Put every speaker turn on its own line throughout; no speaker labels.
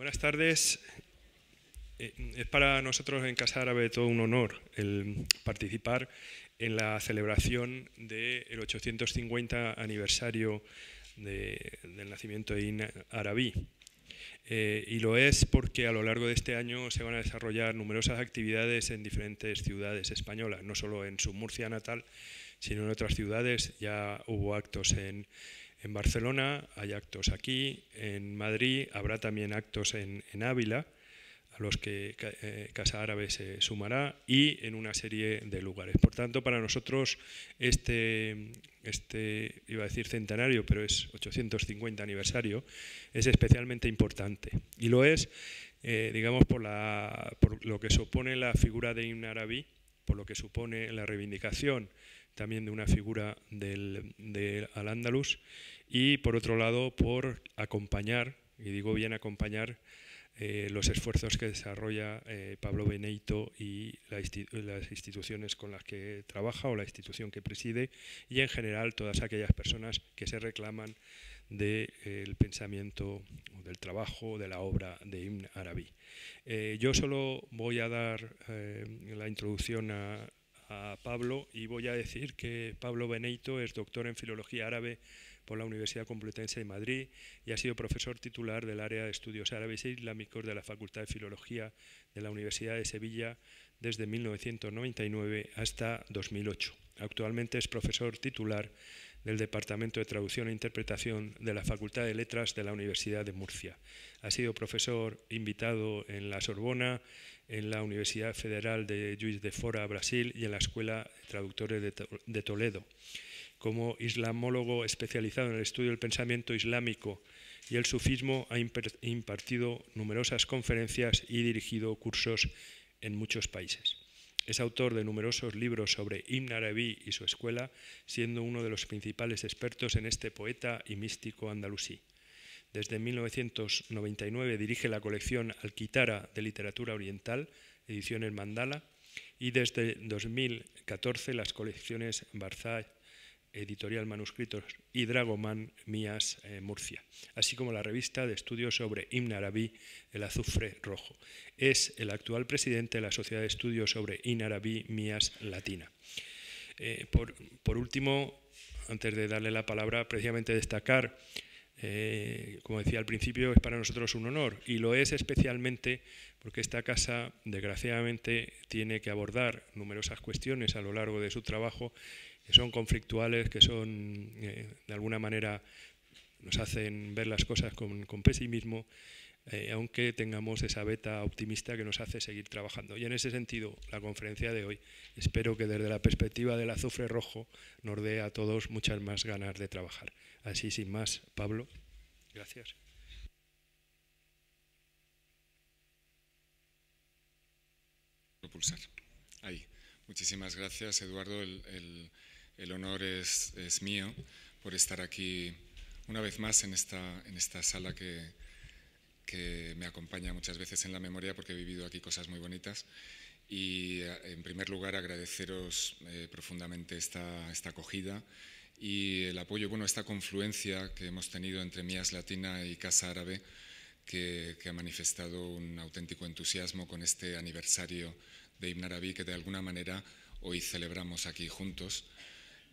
Buenas tardes. Eh, es para nosotros en Casa Árabe todo un honor el participar en la celebración del 850 aniversario del nacimiento de In Arabí. Eh, y lo es porque a lo largo de este año se van a desarrollar numerosas actividades en diferentes ciudades españolas, no solo en su Murcia natal, sino en otras ciudades. Ya hubo actos en, en Barcelona hay actos aquí, en Madrid habrá también actos en, Ávila, a los que eh, Casa Árabe se sumará, y en una serie de lugares. Por tanto, para nosotros este, este iba a decir centenario, pero es 850 aniversario, es especialmente importante. Y lo es, eh, digamos, por, la, por lo que supone la figura de Ibn Arabi, por lo que supone la reivindicación también de una figura del, Al-Ándalus, y por otro lado por acompañar, y digo bien acompañar, eh, los esfuerzos que desarrolla eh, Pablo Beneito y las instituciones con las que trabaja o la institución que preside y en general todas aquellas personas que se reclaman del eh, pensamiento, del trabajo, de la obra de Ibn Arabi. yo solo voy a dar la introducción a, a, Pablo y voy a decir que Pablo Beneito es doctor en Filología Árabe por la Universidad Complutense de Madrid y ha sido profesor titular del área de estudios árabes e islámicos de la Facultad de Filología de la Universidad de Sevilla desde 1999 hasta 2008. Actualmente es profesor titular del Departamento de Traducción e Interpretación de la Facultad de Letras de la Universidad de Murcia. Ha sido profesor invitado en la Sorbona, en la Universidad Federal de Juiz de Fora, Brasil, y en la Escuela de Traductores de, de Toledo. Como islamólogo especializado en el estudio del pensamiento islámico y el sufismo, ha impartido numerosas conferencias y dirigido cursos en muchos países. Es autor de numerosos libros sobre Ibn Arabi y su escuela, siendo uno de los principales expertos en este poeta y místico andalusí. Desde 1999 dirige la colección Alquitara de Literatura Oriental, ediciones Mandala, y desde 2014 las colecciones Barzai editorial Manuscritos y Dragoman Mías eh, Murcia, así como la revista de estudios sobre Ibn El Azufre Rojo. Es el actual presidente de la Sociedad de Estudios sobre Inarabí Mías Latina. Eh, por, último, antes de darle la palabra, precisamente destacar, eh, como decía al principio, es para nosotros un honor y lo es especialmente porque esta casa, desgraciadamente, tiene que abordar numerosas cuestiones a lo largo de su trabajo que son conflictuales, que son, eh, de alguna manera, nos hacen ver las cosas con, pesimismo, eh, aunque tengamos esa beta optimista que nos hace seguir trabajando. Y en ese sentido, la conferencia de hoy, espero que desde la perspectiva del azufre rojo nos dé a todos muchas más ganas de trabajar. Así, sin más, Pablo, gracias.
Muchísimas gracias, Eduardo. El honor es, mío por estar aquí una vez más en esta, en esta sala que, que me acompaña muchas veces en la memoria porque he vivido aquí cosas muy bonitas. Y eh, en primer lugar agradeceros eh, profundamente esta, esta, acogida y el apoyo, bueno, esta confluencia que hemos tenido entre Mías Latina y Casa Árabe, que, que ha manifestado un auténtico entusiasmo con este aniversario de Ibn Arabi que de alguna manera hoy celebramos aquí juntos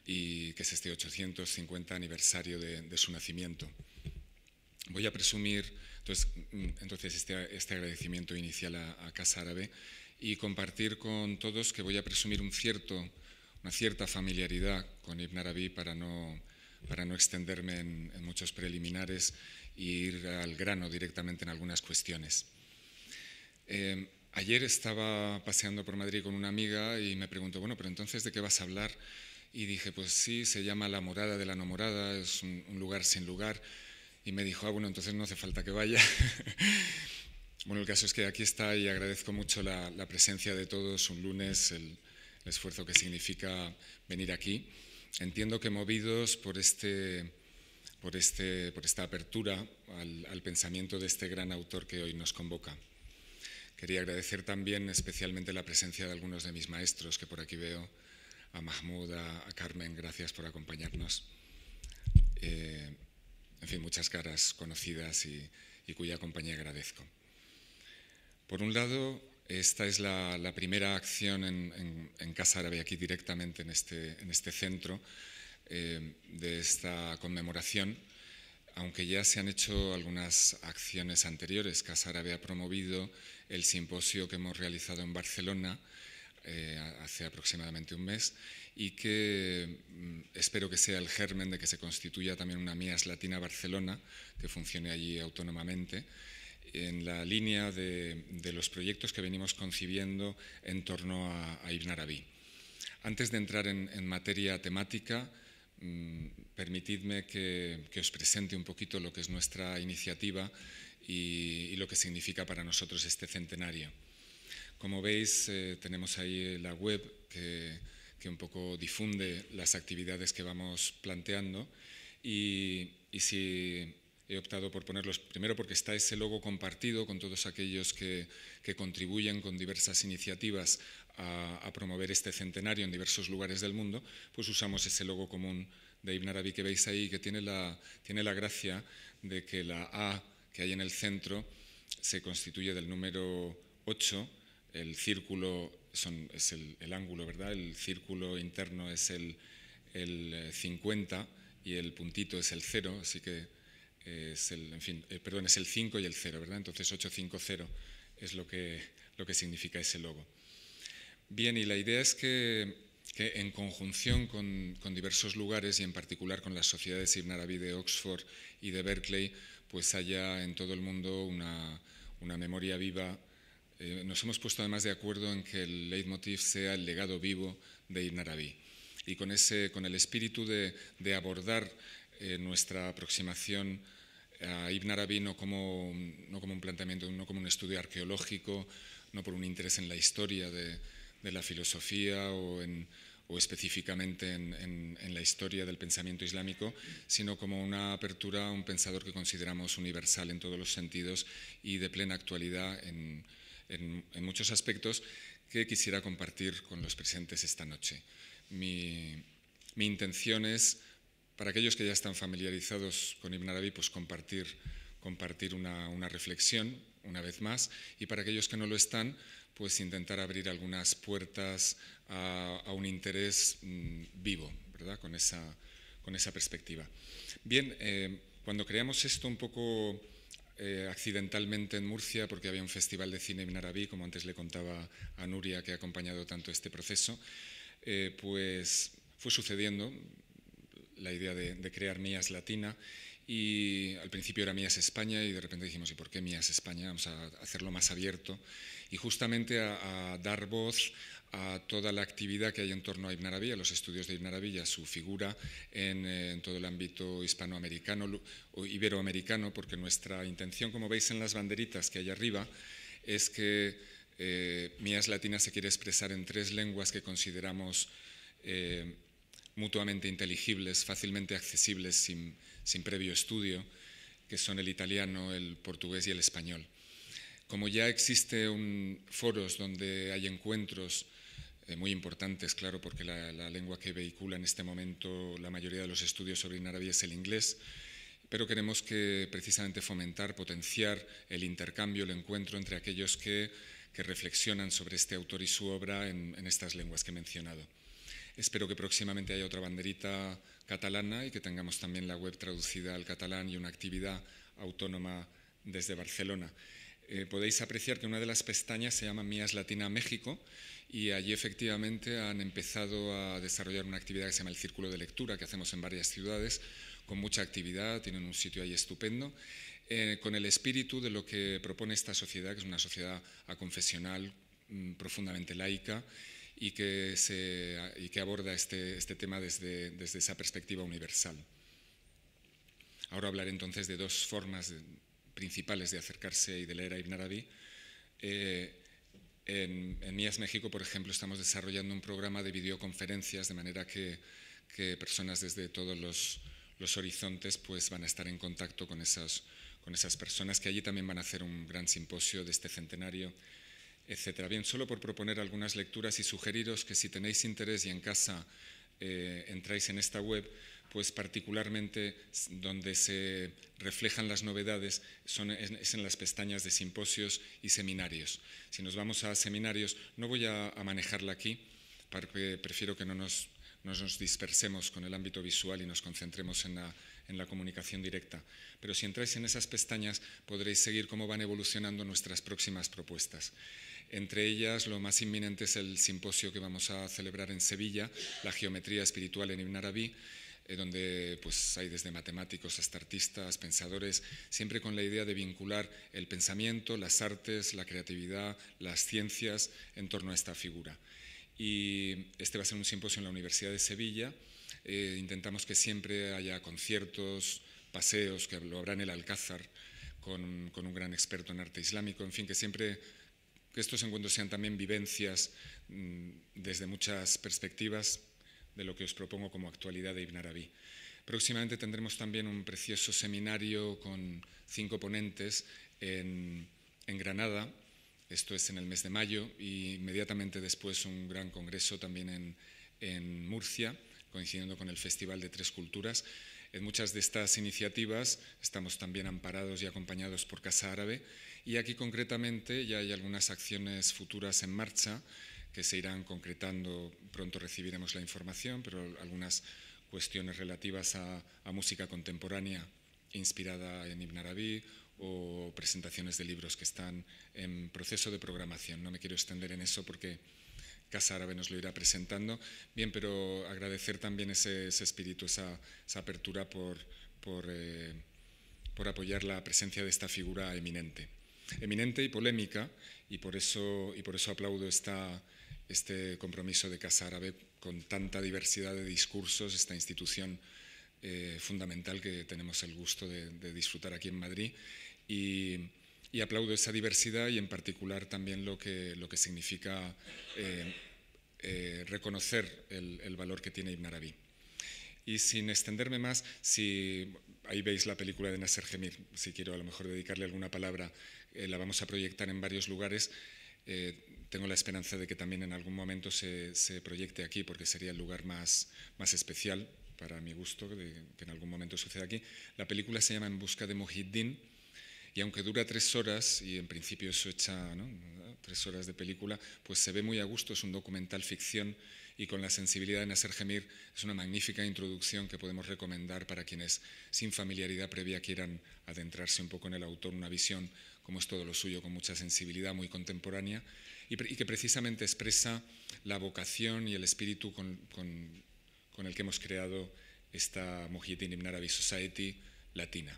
y que es este 850 aniversario de, su nacimiento. Voy a presumir entonces, mm, entonces este, este, agradecimiento inicial a, Casa Árabe y compartir con todos que voy a presumir una cierta familiaridad con Ibn Arabi para no, para no extenderme en, muchos preliminares e ir al grano directamente en algunas cuestiones. Em, ayer estaba paseando por Madrid con una amiga y me preguntó, bueno, pero entonces, ¿de qué vas a hablar? Y dije, pues sí, se llama La Morada de la Morada, es un, lugar sin lugar. Y me dijo, ah, bueno, entonces no hace falta que vaya. bueno, el caso es que aquí está y agradezco mucho la, presencia de todos un lunes, el, esfuerzo que significa venir aquí. Entiendo que movidos por, este, por, este, por esta apertura al, pensamiento de este gran autor que hoy nos convoca. Quería agradecer también especialmente la presencia de algunos de mis maestros que por aquí veo, a Mahmoud, a, Carmen, gracias por acompañarnos. Eh, en fin, muchas caras conocidas y, cuya compañía agradezco. Por un lado, esta es la, primera acción en, Casa Árabe, aquí directamente en este, este centro, eh, de esta conmemoración, aunque ya se han hecho algunas acciones anteriores. Casa Árabe ha promovido el simposio que hemos realizado en Barcelona eh, hace aproximadamente un mes y que mm, espero que sea el germen de que se constituya también una Mias Latina Barcelona, que funcione allí autónomamente, en la línea de, los proyectos que venimos concibiendo en torno a, Ibn Arabi. Antes de entrar en, materia temática, mm, permitidme que, os presente un poquito lo que es nuestra iniciativa y lo que significa para nosotros este centenario. Como veis, eh, tenemos ahí la web que, un poco difunde las actividades que vamos planteando y, si he optado por ponerlos primero porque está ese logo compartido con todos aquellos que, contribuyen con diversas iniciativas a, promover este centenario en diversos lugares del mundo, pues usamos ese logo común de Ibn Arabi que veis ahí, que tiene la, tiene la gracia de que la A que hay en el centro se constituye del número 8 el círculo es el, ángulo, ¿verdad? El círculo interno es el, 50 eh, y el puntito es el 0, así que eh, es el, eh, perdón, es el 5 y el 0, ¿verdad? Entonces 850 es lo que, lo que significa ese logo. Bien, y la idea es que, en conjunción con, diversos lugares y en particular con las sociedades Ibn Arabi de Oxford y de Berkeley, pues haya en todo el mundo una memoria viva eh, nos hemos puesto además de acuerdo en que el leitmotiv sea el legado vivo de Ibn Arabi. Y con, ese, con el espíritu de, abordar eh, nuestra aproximación a Ibn Arabi no como, no como un planteamiento, no como un estudio arqueológico, no por un interés en la historia de, la filosofía o, o específicamente en, en, la historia del pensamiento islámico, sino como una apertura a un pensador que consideramos universal en todos los sentidos y de plena actualidad en, en, muchos aspectos que quisiera compartir con los presentes esta noche. Mi, mi, intención es, para aquellos que ya están familiarizados con Ibn Arabi, pues compartir, compartir una, una reflexión una vez más, y para aquellos que no lo están, pues intentar abrir algunas puertas a, un interés mm, vivo, ¿verdad? Con esa, con esa perspectiva. Bien, eh, cuando creamos esto un poco eh, accidentalmente en Murcia porque había un festival de cine en arabí como antes le contaba a Nuria, que ha acompañado tanto este proceso, eh, pues fue sucediendo la idea de, crear Mías Latina y al principio era Mías España y de repente dijimos, ¿y por qué Mías España? Vamos a hacerlo más abierto y justamente a dar voz a toda la actividad que hay en torno a Ibn los estudios de Ibn su figura eh, en, todo el ámbito hispanoamericano o iberoamericano, porque nuestra intención, como veis en las banderitas que hay arriba, es que eh, Mías Latinas se quiere expresar en tres lenguas que consideramos eh, mutuamente inteligibles, fácilmente accesibles sin, sin previo estudio, que son el italiano, el portugués y el español como ya existe un foros donde hay encuentros eh, muy importantes, claro, porque la, lengua que vehicula en este momento la mayoría de los estudios sobre Inarabia es el inglés, pero queremos que precisamente fomentar, potenciar el intercambio, el encuentro entre aquellos que, reflexionan sobre este autor y su obra en, estas lenguas que he mencionado. Espero que próximamente haya otra banderita catalana y que tengamos también la web traducida al catalán y una actividad autónoma desde Barcelona. Eh, podéis apreciar que una de las pestañas se llama Mías Latina México y allí efectivamente han empezado a desarrollar una actividad que se llama el Círculo de Lectura, que hacemos en varias ciudades, con mucha actividad, tienen un sitio ahí estupendo, eh, con el espíritu de lo que propone esta sociedad, que es una sociedad aconfesional, mm, profundamente laica, y que, se, y que aborda este, este tema desde, desde, esa perspectiva universal. Ahora hablaré entonces de dos formas principales de acercarse y de leer a Ibn Arabi. Eh, en, Mías México, por ejemplo, estamos desarrollando un programa de videoconferencias, de manera que, personas desde todos los, horizontes pues, van a estar en contacto con esas, personas, que allí también van a hacer un gran simposio de este centenario, etc. Bien, solo por proponer algunas lecturas y sugeriros que si tenéis interés y en casa eh, entráis en esta web, pues particularmente donde se reflejan las novedades son, es en las pestañas de simposios y seminarios. Si nos vamos a seminarios, no voy a, manejarla aquí, porque prefiero que no nos, nos, dispersemos con el ámbito visual y nos concentremos en la, comunicación directa. Pero si entráis en esas pestañas podréis seguir cómo van evolucionando nuestras próximas propuestas. Entre ellas, lo más inminente es el simposio que vamos a celebrar en Sevilla, la geometría espiritual en Ibn Arabi, eh, donde pues, hay desde matemáticos hasta artistas, pensadores, siempre con la idea de vincular el pensamiento, las artes, la creatividad, las ciencias en torno a esta figura. Y este va a ser un simposio en la Universidad de Sevilla. Eh, intentamos que siempre haya conciertos, paseos, que lo habrá en el Alcázar, con, con un gran experto en arte islámico, en fin, que siempre que estos encuentros sean también vivencias mm, desde muchas perspectivas de lo que os propongo como actualidad de Ibn Arabi. Próximamente tendremos también un precioso seminario con cinco ponentes en, Granada, esto es en el mes de mayo, y inmediatamente después un gran congreso también en Murcia, coincidiendo con el Festival de Tres Culturas. En muchas de estas iniciativas estamos también amparados y acompañados por Casa Árabe y aquí concretamente ya hay algunas acciones futuras en marcha que se irán concretando. Pronto recibiremos la información, pero algunas cuestiones relativas a, música contemporánea inspirada en Ibn Arabi o presentaciones de libros que están en proceso de programación. No me quiero extender en eso porque Casa Árabe nos lo irá presentando. Bien, pero agradecer también ese, espíritu, esa, apertura por, por, eh, por apoyar la presencia de esta figura eminente. Eminente y polémica, y por eso, y por eso aplaudo esta, este compromiso de Casa Árabe con tanta diversidad de discursos, esta institución eh, fundamental que tenemos el gusto de, disfrutar aquí en Madrid. Y, aplaudo esa diversidad y en particular también lo que, lo que significa eh, eh, reconocer el, valor que tiene Ibn Arabi. Y sin extenderme más, si ahí veis la película de Nasser Gemir, si quiero a lo mejor dedicarle alguna palabra, la vamos a proyectar en varios lugares. Eh, tengo la esperanza de que también en algún momento se, proyecte aquí, porque sería el lugar más, más especial para mi gusto, que en algún momento suceda aquí. La película se llama En busca de Mohiddin y aunque dura tres horas, y en principio eso echa tres horas de película, pues se ve muy a gusto, es un documental ficción y con la sensibilidad de Nasser Gemir es una magnífica introducción que podemos recomendar para quienes sin familiaridad previa quieran adentrarse un poco en el autor, una visión como es todo lo suyo, con mucha sensibilidad muy contemporánea, y, que precisamente expresa la vocación y el espíritu con, el que hemos creado esta Mujitin Ibn Society latina.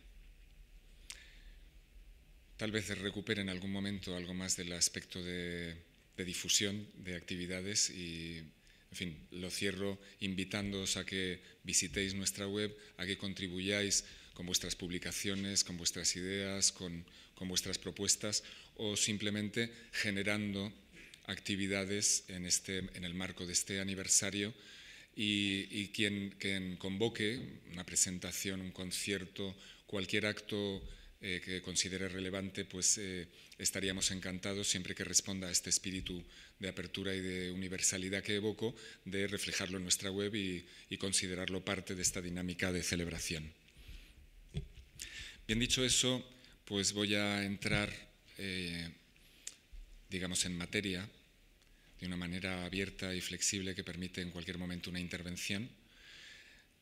Tal vez recupere en algún momento algo más del aspecto de, de difusión de actividades y, en fin, lo cierro invitándoos a que visitéis nuestra web, a que contribuyáis con vuestras publicaciones, con vuestras ideas, con con vuestras propuestas o simplemente generando actividades en, este, en el marco de este aniversario y, quien, convoque una presentación, un concierto, cualquier acto eh, que considere relevante, pues eh, estaríamos encantados siempre que responda a este espíritu de apertura y de universalidad que evoco, de reflejarlo en nuestra web y, y considerarlo parte de esta dinámica de celebración. Bien dicho eso, pues voy a entrar, eh, digamos, en materia de una manera abierta y flexible que permite en cualquier momento una intervención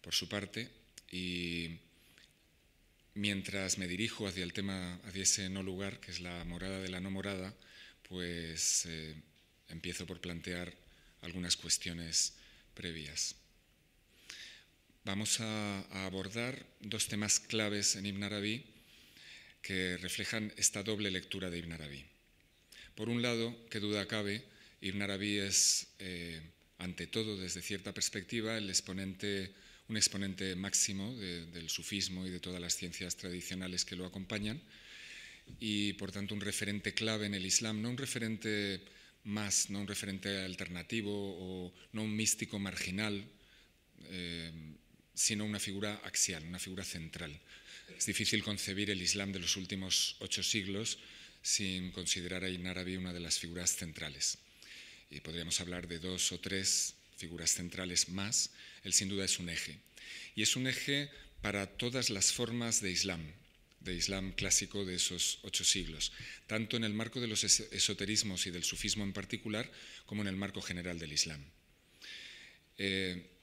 por su parte. Y mientras me dirijo hacia el tema, hacia ese no lugar, que es la morada de la no morada, pues eh, empiezo por plantear algunas cuestiones previas. Vamos a, a abordar dos temas claves en Ibn Arabi que reflejan esta doble lectura de Ibn Arabi. Por un lado, qué duda cabe, Ibn Arabi es, eh, ante todo, desde cierta perspectiva, el exponente, un exponente máximo del sufismo y de todas las ciencias tradicionales que lo acompañan, y por tanto un referente clave en el Islam, no un referente más, no un referente alternativo o no un místico marginal, eh, sino una figura axial, una figura central es difícil concebir el Islam de los últimos ocho siglos sin considerar a Ibn Arabi una de las figuras centrales. Y podríamos hablar de dos o tres figuras centrales más. Él sin duda es un eje. Y es un eje para todas las formas de Islam, de Islam clásico de esos ocho siglos, tanto en el marco de los esoterismos y del sufismo en particular, como en el marco general del Islam. Eh,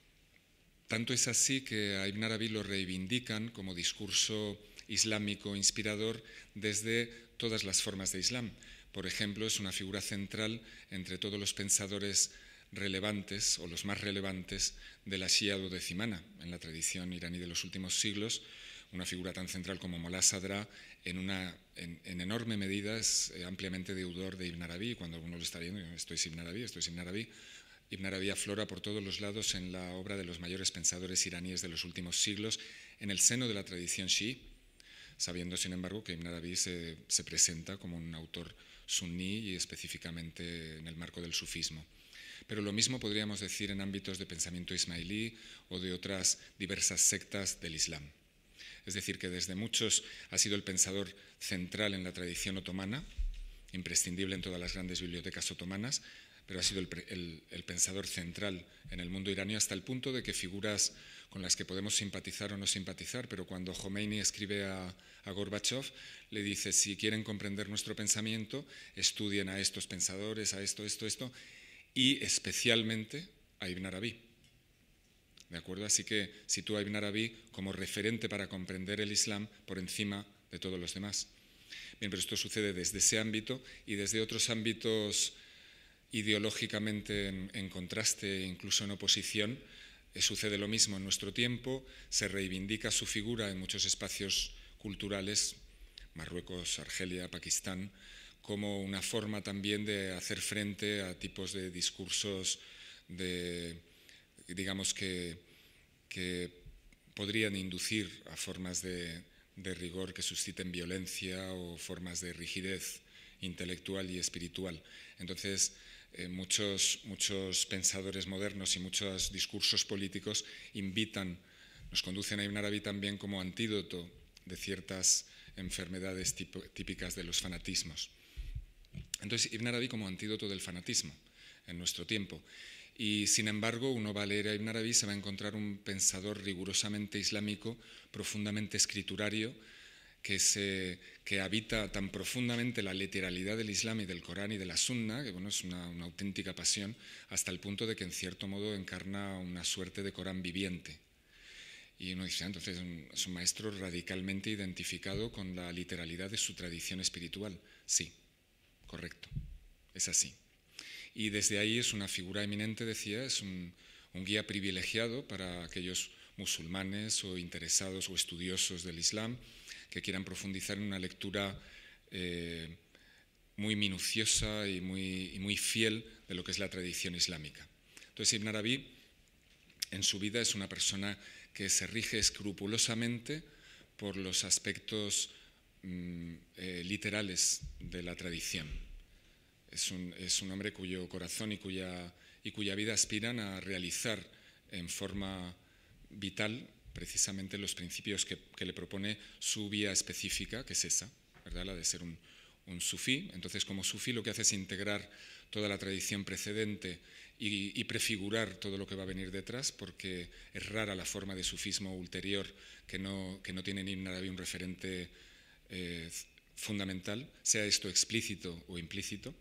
tanto es así que a Ibn Arabi lo reivindican como discurso islámico inspirador desde todas las formas de Islam. Por ejemplo, es una figura central entre todos los pensadores relevantes o los más relevantes de la Shia duodecimana en la tradición iraní de los últimos siglos, una figura tan central como Mola Sadra en, una, en, enorme medida es eh, ampliamente deudor de Ibn Arabi, cuando uno lo está viendo, esto es Ibn Arabi, estoy es Ibn Arabi, Ibn Arabi aflora por todos los lados en la obra de los mayores pensadores iraníes de los últimos siglos, en el seno de la tradición chií sabiendo sin embargo que Ibn Arabi se, se presenta como un autor suní y específicamente en el marco del sufismo. Pero lo mismo podríamos decir en ámbitos de pensamiento ismailí o de otras diversas sectas del Islam. Es decir, que desde muchos ha sido el pensador central en la tradición otomana, imprescindible en todas las grandes bibliotecas otomanas, pero ha sido el, pensador central en el mundo iraní hasta el punto de que figuras con las que podemos simpatizar o no simpatizar, pero cuando Khomeini escribe a, a Gorbachev, le dice, si quieren comprender nuestro pensamiento, estudien a estos pensadores, a esto, esto, esto, y especialmente a Ibn Arabi. ¿De acuerdo? Así que sitúa a Ibn Arabi como referente para comprender el Islam por encima de todos los demás. Bien, pero esto sucede desde ese ámbito y desde otros ámbitos ideológicamente en, contraste e incluso en oposición. Eh, sucede lo mismo en nuestro tiempo, se reivindica su figura en muchos espacios culturales, Marruecos, Argelia, Pakistán, como una forma también de hacer frente a tipos de discursos de, digamos que, podrían inducir a formas de, de, rigor que susciten violencia o formas de rigidez intelectual y espiritual. Entonces, eh, muchos, pensadores modernos y muchos discursos políticos invitan, nos conducen a Ibn Arabi también como antídoto de ciertas enfermedades típicas de los fanatismos. Entonces, Ibn Arabi como antídoto del fanatismo en nuestro tiempo. Y sin embargo, uno va a leer a Ibn Arabi se va a encontrar un pensador rigurosamente islámico, profundamente escriturario, que, habita tan profundamente la literalidad del Islam y del Corán y de la Sunna, que bueno, es una, auténtica pasión, hasta el punto de que en cierto modo encarna una suerte de Corán viviente. Y uno dice, ah, entonces es un maestro radicalmente identificado con la literalidad de su tradición espiritual. Sí, correcto, es así. Y desde ahí es una figura eminente, decía, es un guía privilegiado para aquellos musulmanes o interesados o estudiosos del Islam que quieran profundizar en una lectura eh, muy minuciosa y muy, muy, fiel de lo que es la tradición islámica. Entonces Ibn Arabi en su vida es una persona que se rige escrupulosamente por los aspectos mm, eh, literales de la tradición. Es un, hombre cuyo corazón y cuya, y cuya vida aspiran a realizar en forma vital precisamente los principios que, le propone su vía específica, que es esa, ¿verdad? la de ser un, sufí. Entonces, como sufí lo que hace es integrar toda la tradición precedente y, prefigurar todo lo que va a venir detrás, porque es rara la forma de sufismo ulterior que no, que no tiene ni nada de un referente eh, fundamental, sea esto explícito o implícito.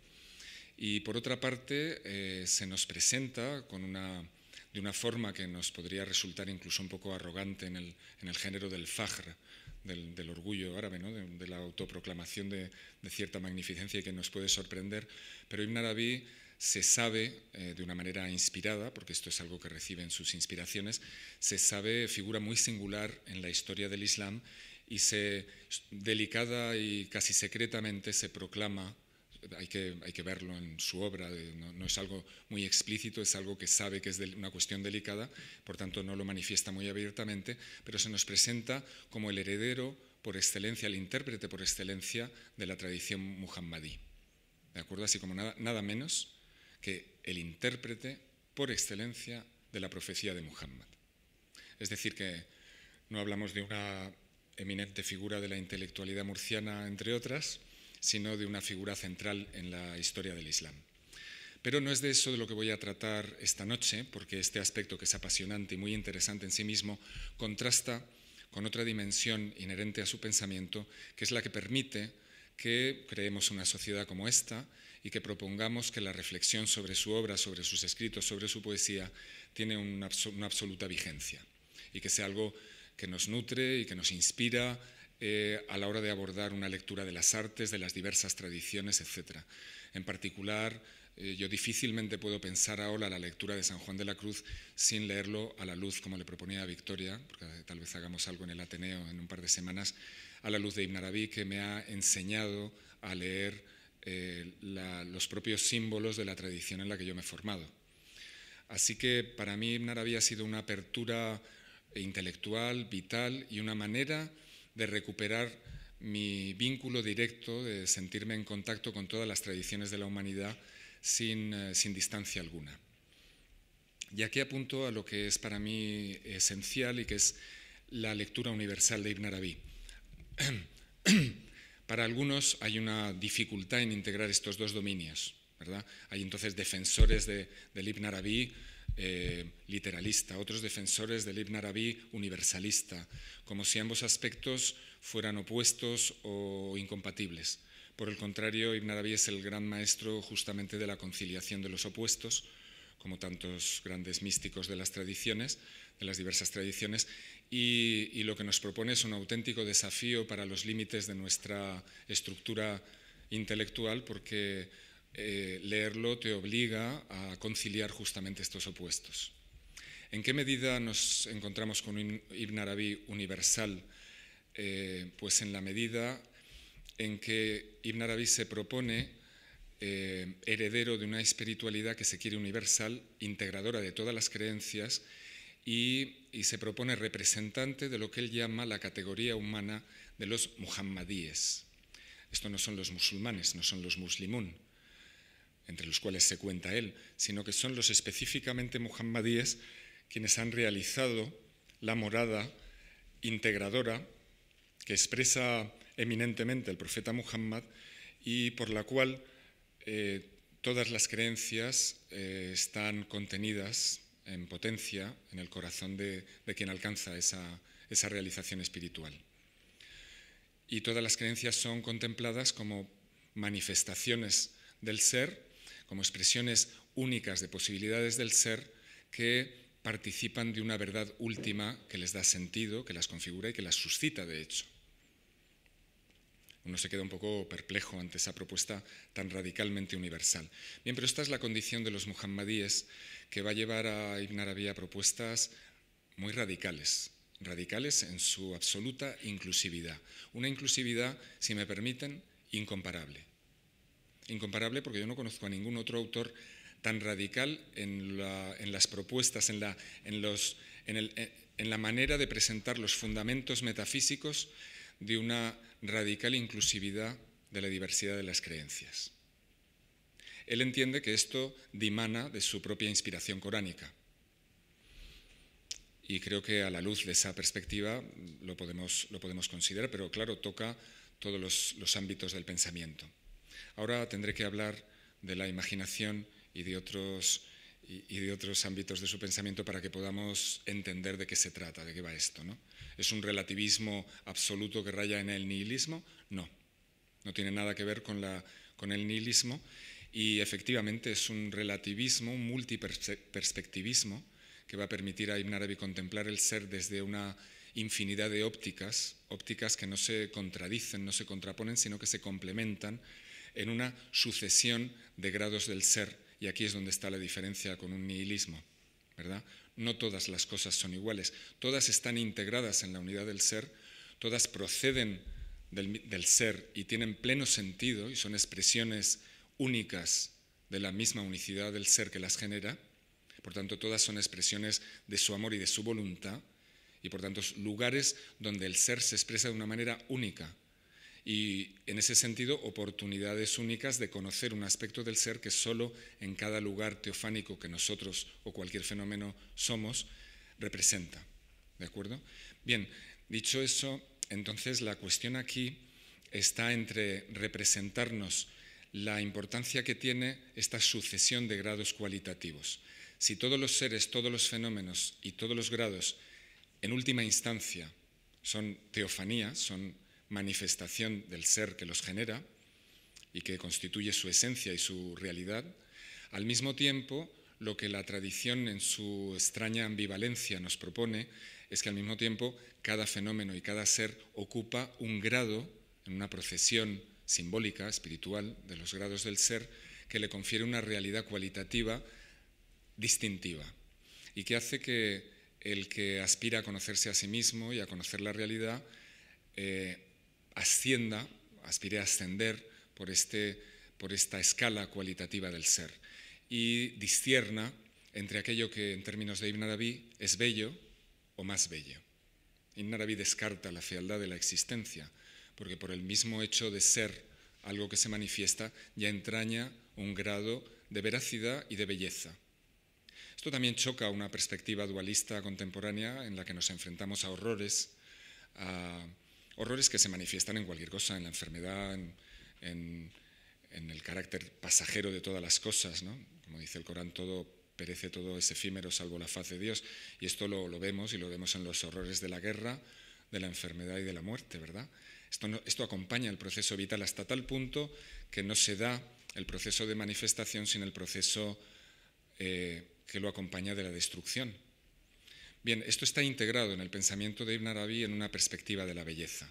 Y por otra parte, eh, se nos presenta con una de una forma que nos podría resultar incluso un poco arrogante en el, género del fajr, del, orgullo árabe, ¿no? de, la autoproclamación de, cierta magnificencia y que nos puede sorprender, pero Ibn Arabi se sabe, eh, de una manera inspirada, porque esto es algo que reciben sus inspiraciones, se sabe figura muy singular en la historia del Islam y se delicada y casi secretamente se proclama hay que, verlo en su obra, eh, no, es algo muy explícito, es algo que sabe que es una cuestión delicada, por tanto no lo manifiesta muy abiertamente, pero se nos presenta como el heredero por excelencia, el intérprete por excelencia de la tradición muhammadí. ¿De acuerdo? Así como nada menos que el intérprete por excelencia de la profecía de Muhammad. Es decir, que no hablamos de una eminente figura de la intelectualidad murciana, entre otras, sino de una figura central en la historia del Islam. Pero no es de eso de lo que voy a tratar esta noche, porque este aspecto que es apasionante y muy interesante en sí mismo contrasta con otra dimensión inherente a su pensamiento, que es la que permite que creemos una sociedad como esta y que propongamos que la reflexión sobre su obra, sobre sus escritos, sobre su poesía, tiene una, absoluta vigencia y que sea algo que nos nutre y que nos inspira eh, a la hora de abordar una lectura de las artes, de las diversas tradiciones, etc. En particular, eh, yo difícilmente puedo pensar ahora la lectura de San Juan de la Cruz sin leerlo a la luz, como le proponía Victoria, porque eh, tal vez hagamos algo en el Ateneo en un par de semanas, a la luz de Ibn Arabi, que me ha enseñado a leer los propios símbolos de la tradición en la que yo me he formado. Así que para mí Ibn Arabi ha sido una apertura intelectual, vital y una manera de recuperar mi vínculo directo, de sentirme en contacto con todas las tradiciones de la humanidad eh, sin, distancia alguna. Y aquí apunto a lo que es para mí esencial y que es la lectura universal de Ibn Arabi. para algunos hay una dificultad en integrar estos dos dominios, Hay entonces defensores del Ibn Arabi eh, literalista, otros defensores del Ibn Arabi universalista, como si ambos aspectos fueran opuestos o incompatibles. Por el contrario, Ibn Arabi es el gran maestro justamente de la conciliación de los opuestos, como tantos grandes místicos de las tradiciones, de las diversas tradiciones, y, y lo que nos propone es un auténtico desafío para los límites de nuestra estructura intelectual, porque eh, leerlo te obliga a conciliar justamente estos opuestos. ¿En qué medida nos encontramos con un Ibn Arabi universal? Eh, pues en la medida en que Ibn Arabi se propone eh, heredero de una espiritualidad que se quiere universal, integradora de todas las creencias y, se propone representante de lo que él llama la categoría humana de los muhammadíes. Esto no son los musulmanes, no son los muslimún, entre los cuales se cuenta él, sino que son los específicamente muhammadíes quienes han realizado la morada integradora que expresa eminentemente el profeta Muhammad y por la cual eh, todas las creencias eh, están contenidas en potencia en el corazón de, quien alcanza esa, esa realización espiritual. Y todas las creencias son contempladas como manifestaciones del ser como expresiones únicas de posibilidades del ser que participan de una verdad última que les da sentido, que las configura y que las suscita, de hecho. Uno se queda un poco perplejo ante esa propuesta tan radicalmente universal. Bien, pero esta es la condición de los muhammadíes que va a llevar a Ibn Arabi a propuestas muy radicales, radicales en su absoluta inclusividad. Una inclusividad, si me permiten, incomparable incomparable porque yo no conozco a ningún otro autor tan radical en, las propuestas, eh, en la, manera de presentar los fundamentos metafísicos de una radical inclusividad de la diversidad de las creencias. Él entiende que esto dimana de su propia inspiración coránica. Y creo que a la luz de esa perspectiva lo podemos, considerar, pero claro, toca todos los ámbitos del pensamiento. Ahora tendré que hablar de la imaginación y de otros y, de otros ámbitos de su pensamiento para que podamos entender de qué se trata, de qué va esto. ¿Es un relativismo absoluto que raya en el nihilismo? No, no tiene nada que ver con, con el nihilismo y efectivamente es un relativismo, un multiperspectivismo que va a permitir a Ibn Arabi contemplar el ser desde una infinidad de ópticas, ópticas que no se contradicen, no se contraponen, sino que se complementan en una sucesión de grados del ser. Y aquí es donde está la diferencia con un nihilismo, ¿verdad? No todas las cosas son iguales, todas están integradas en la unidad del ser, todas proceden del, del ser y tienen pleno sentido y son expresiones únicas de la misma unicidad del ser que las genera. Por tanto, todas son expresiones de su amor y de su voluntad y por tanto lugares donde el ser se expresa de una manera única, y, en ese sentido, oportunidades únicas de conocer un aspecto del ser que solo en cada lugar teofánico que nosotros o cualquier fenómeno somos representa. ¿De acuerdo? Bien, dicho eso, entonces la cuestión aquí está entre representarnos la importancia que tiene esta sucesión de grados cualitativos. Si todos los seres, todos los fenómenos y todos los grados, en última instancia, son teofanía, son manifestación del ser que los genera y que constituye su esencia y su realidad, al mismo tiempo lo que la tradición en su extraña ambivalencia nos propone es que al mismo tiempo cada fenómeno y cada ser ocupa un grado en una procesión simbólica, espiritual, de los grados del ser, que le confiere una realidad cualitativa distintiva y que hace que el que aspira a conocerse a sí mismo y a conocer la realidad eh, ascienda, aspire a ascender por, este, por esta escala cualitativa del ser y discierna entre aquello que en términos de Ibn Arabi es bello o más bello. Ibn Arabi descarta la fealdad de la existencia, porque por el mismo hecho de ser algo que se manifiesta ya entraña un grado de veracidad y de belleza. Esto también choca una perspectiva dualista contemporánea en la que nos enfrentamos a horrores, a Horrores que se manifiestan en cualquier cosa, en la enfermedad, en, el carácter pasajero de todas las cosas, ¿no? Como dice el Corán, todo perece, todo es efímero, salvo la faz de Dios. Y esto lo, vemos y lo vemos en los horrores de la guerra, de la enfermedad y de la muerte, ¿verdad? Esto, acompaña el proceso vital hasta tal punto que no se da el proceso de manifestación sin el proceso eh, que lo acompaña de la destrucción. Bien, esto está integrado en el pensamiento de Ibn Arabi en una perspectiva de la belleza,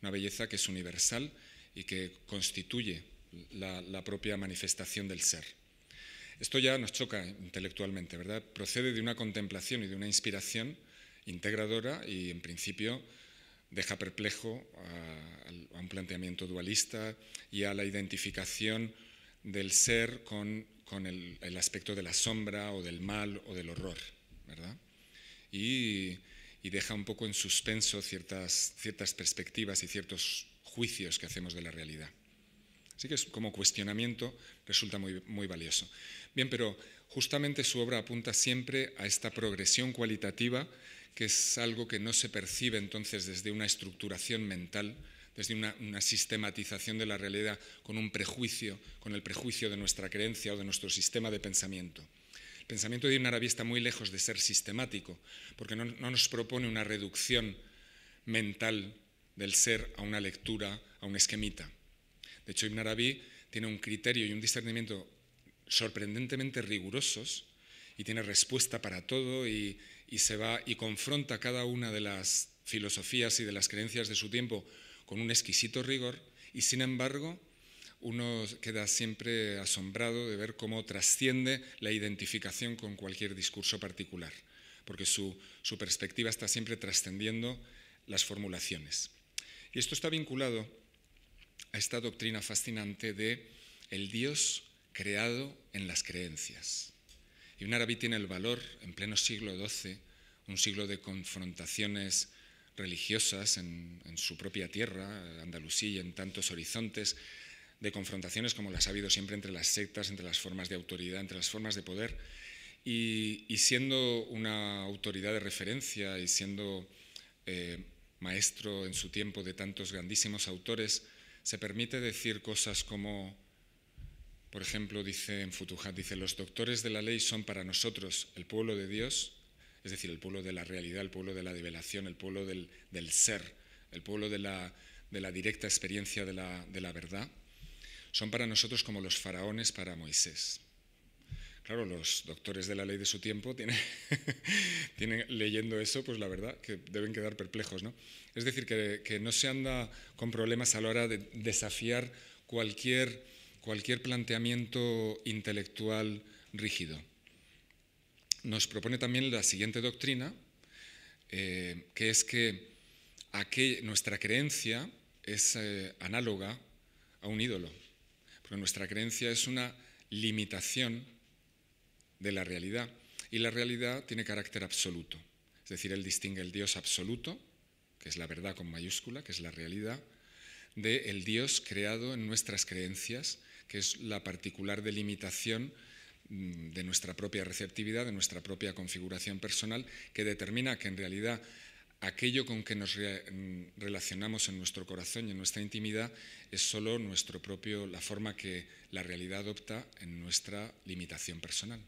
una belleza que es universal y que constituye la, propia manifestación del ser. Esto ya nos choca intelectualmente, ¿verdad? Procede de una contemplación y de una inspiración integradora y, en principio, deja perplejo a, un planteamiento dualista y a la identificación del ser con, el, el, aspecto de la sombra o del mal o del horror, ¿verdad? y, deja un poco en suspenso ciertas, perspectivas y ciertos juicios que hacemos de la realidad. Así que es como cuestionamiento resulta muy, valioso. Bien, pero justamente su obra apunta siempre a esta progresión cualitativa, que es algo que no se percibe entonces desde una estructuración mental, desde una, una sistematización de la realidad con un prejuicio, con el prejuicio de nuestra creencia o de nuestro sistema de pensamiento. El pensamiento de Ibn Arabi está muy lejos de ser sistemático, porque no, nos propone una reducción mental del ser a una lectura, a un esquemita. De hecho, Ibn Arabi tiene un criterio y un discernimiento sorprendentemente rigurosos y tiene respuesta para todo y, se va y confronta cada una de las filosofías y de las creencias de su tiempo con un exquisito rigor y sin embargo uno queda siempre asombrado de ver cómo trasciende la identificación con cualquier discurso particular, porque su, perspectiva está siempre trascendiendo las formulaciones. Y esto está vinculado a esta doctrina fascinante de el Dios creado en las creencias. Y un árabe tiene el valor, en pleno siglo XII, un siglo de confrontaciones religiosas en, su propia tierra, Andalucía en tantos horizontes, de confrontaciones como las ha habido siempre entre las sectas, entre las formas de autoridad, entre las formas de poder, y, siendo una autoridad de referencia y siendo eh, maestro en su tiempo de tantos grandísimos autores, se permite decir cosas como, por ejemplo, dice en Futuhat, dice, los doctores de la ley son para nosotros el pueblo de Dios, es decir, el pueblo de la realidad, el pueblo de la revelación, el pueblo del, ser, el pueblo de la, directa experiencia de la verdad son para nosotros como los faraones para Moisés. Claro, los doctores de la ley de su tiempo tienen, leyendo eso, pues la verdad que deben quedar perplejos, ¿no? Es decir, que, no se anda con problemas a la hora de desafiar cualquier, cualquier planteamiento intelectual rígido. Nos propone también la siguiente doctrina, eh, que es que nuestra creencia es eh, análoga a un ídolo. Porque nuestra creencia es una limitación de la realidad. Y la realidad tiene carácter absoluto. Es decir, él distingue el Dios absoluto, que es la verdad con mayúscula, que es la realidad, de el Dios creado en nuestras creencias, que es la particular delimitación mm, de nuestra propia receptividad, de nuestra propia configuración personal, que determina que en realidad aquello con que nos mm, relacionamos en nuestro corazón y en nuestra intimidad es solo nuestro propio, la forma que la realidad adopta en nuestra limitación personal.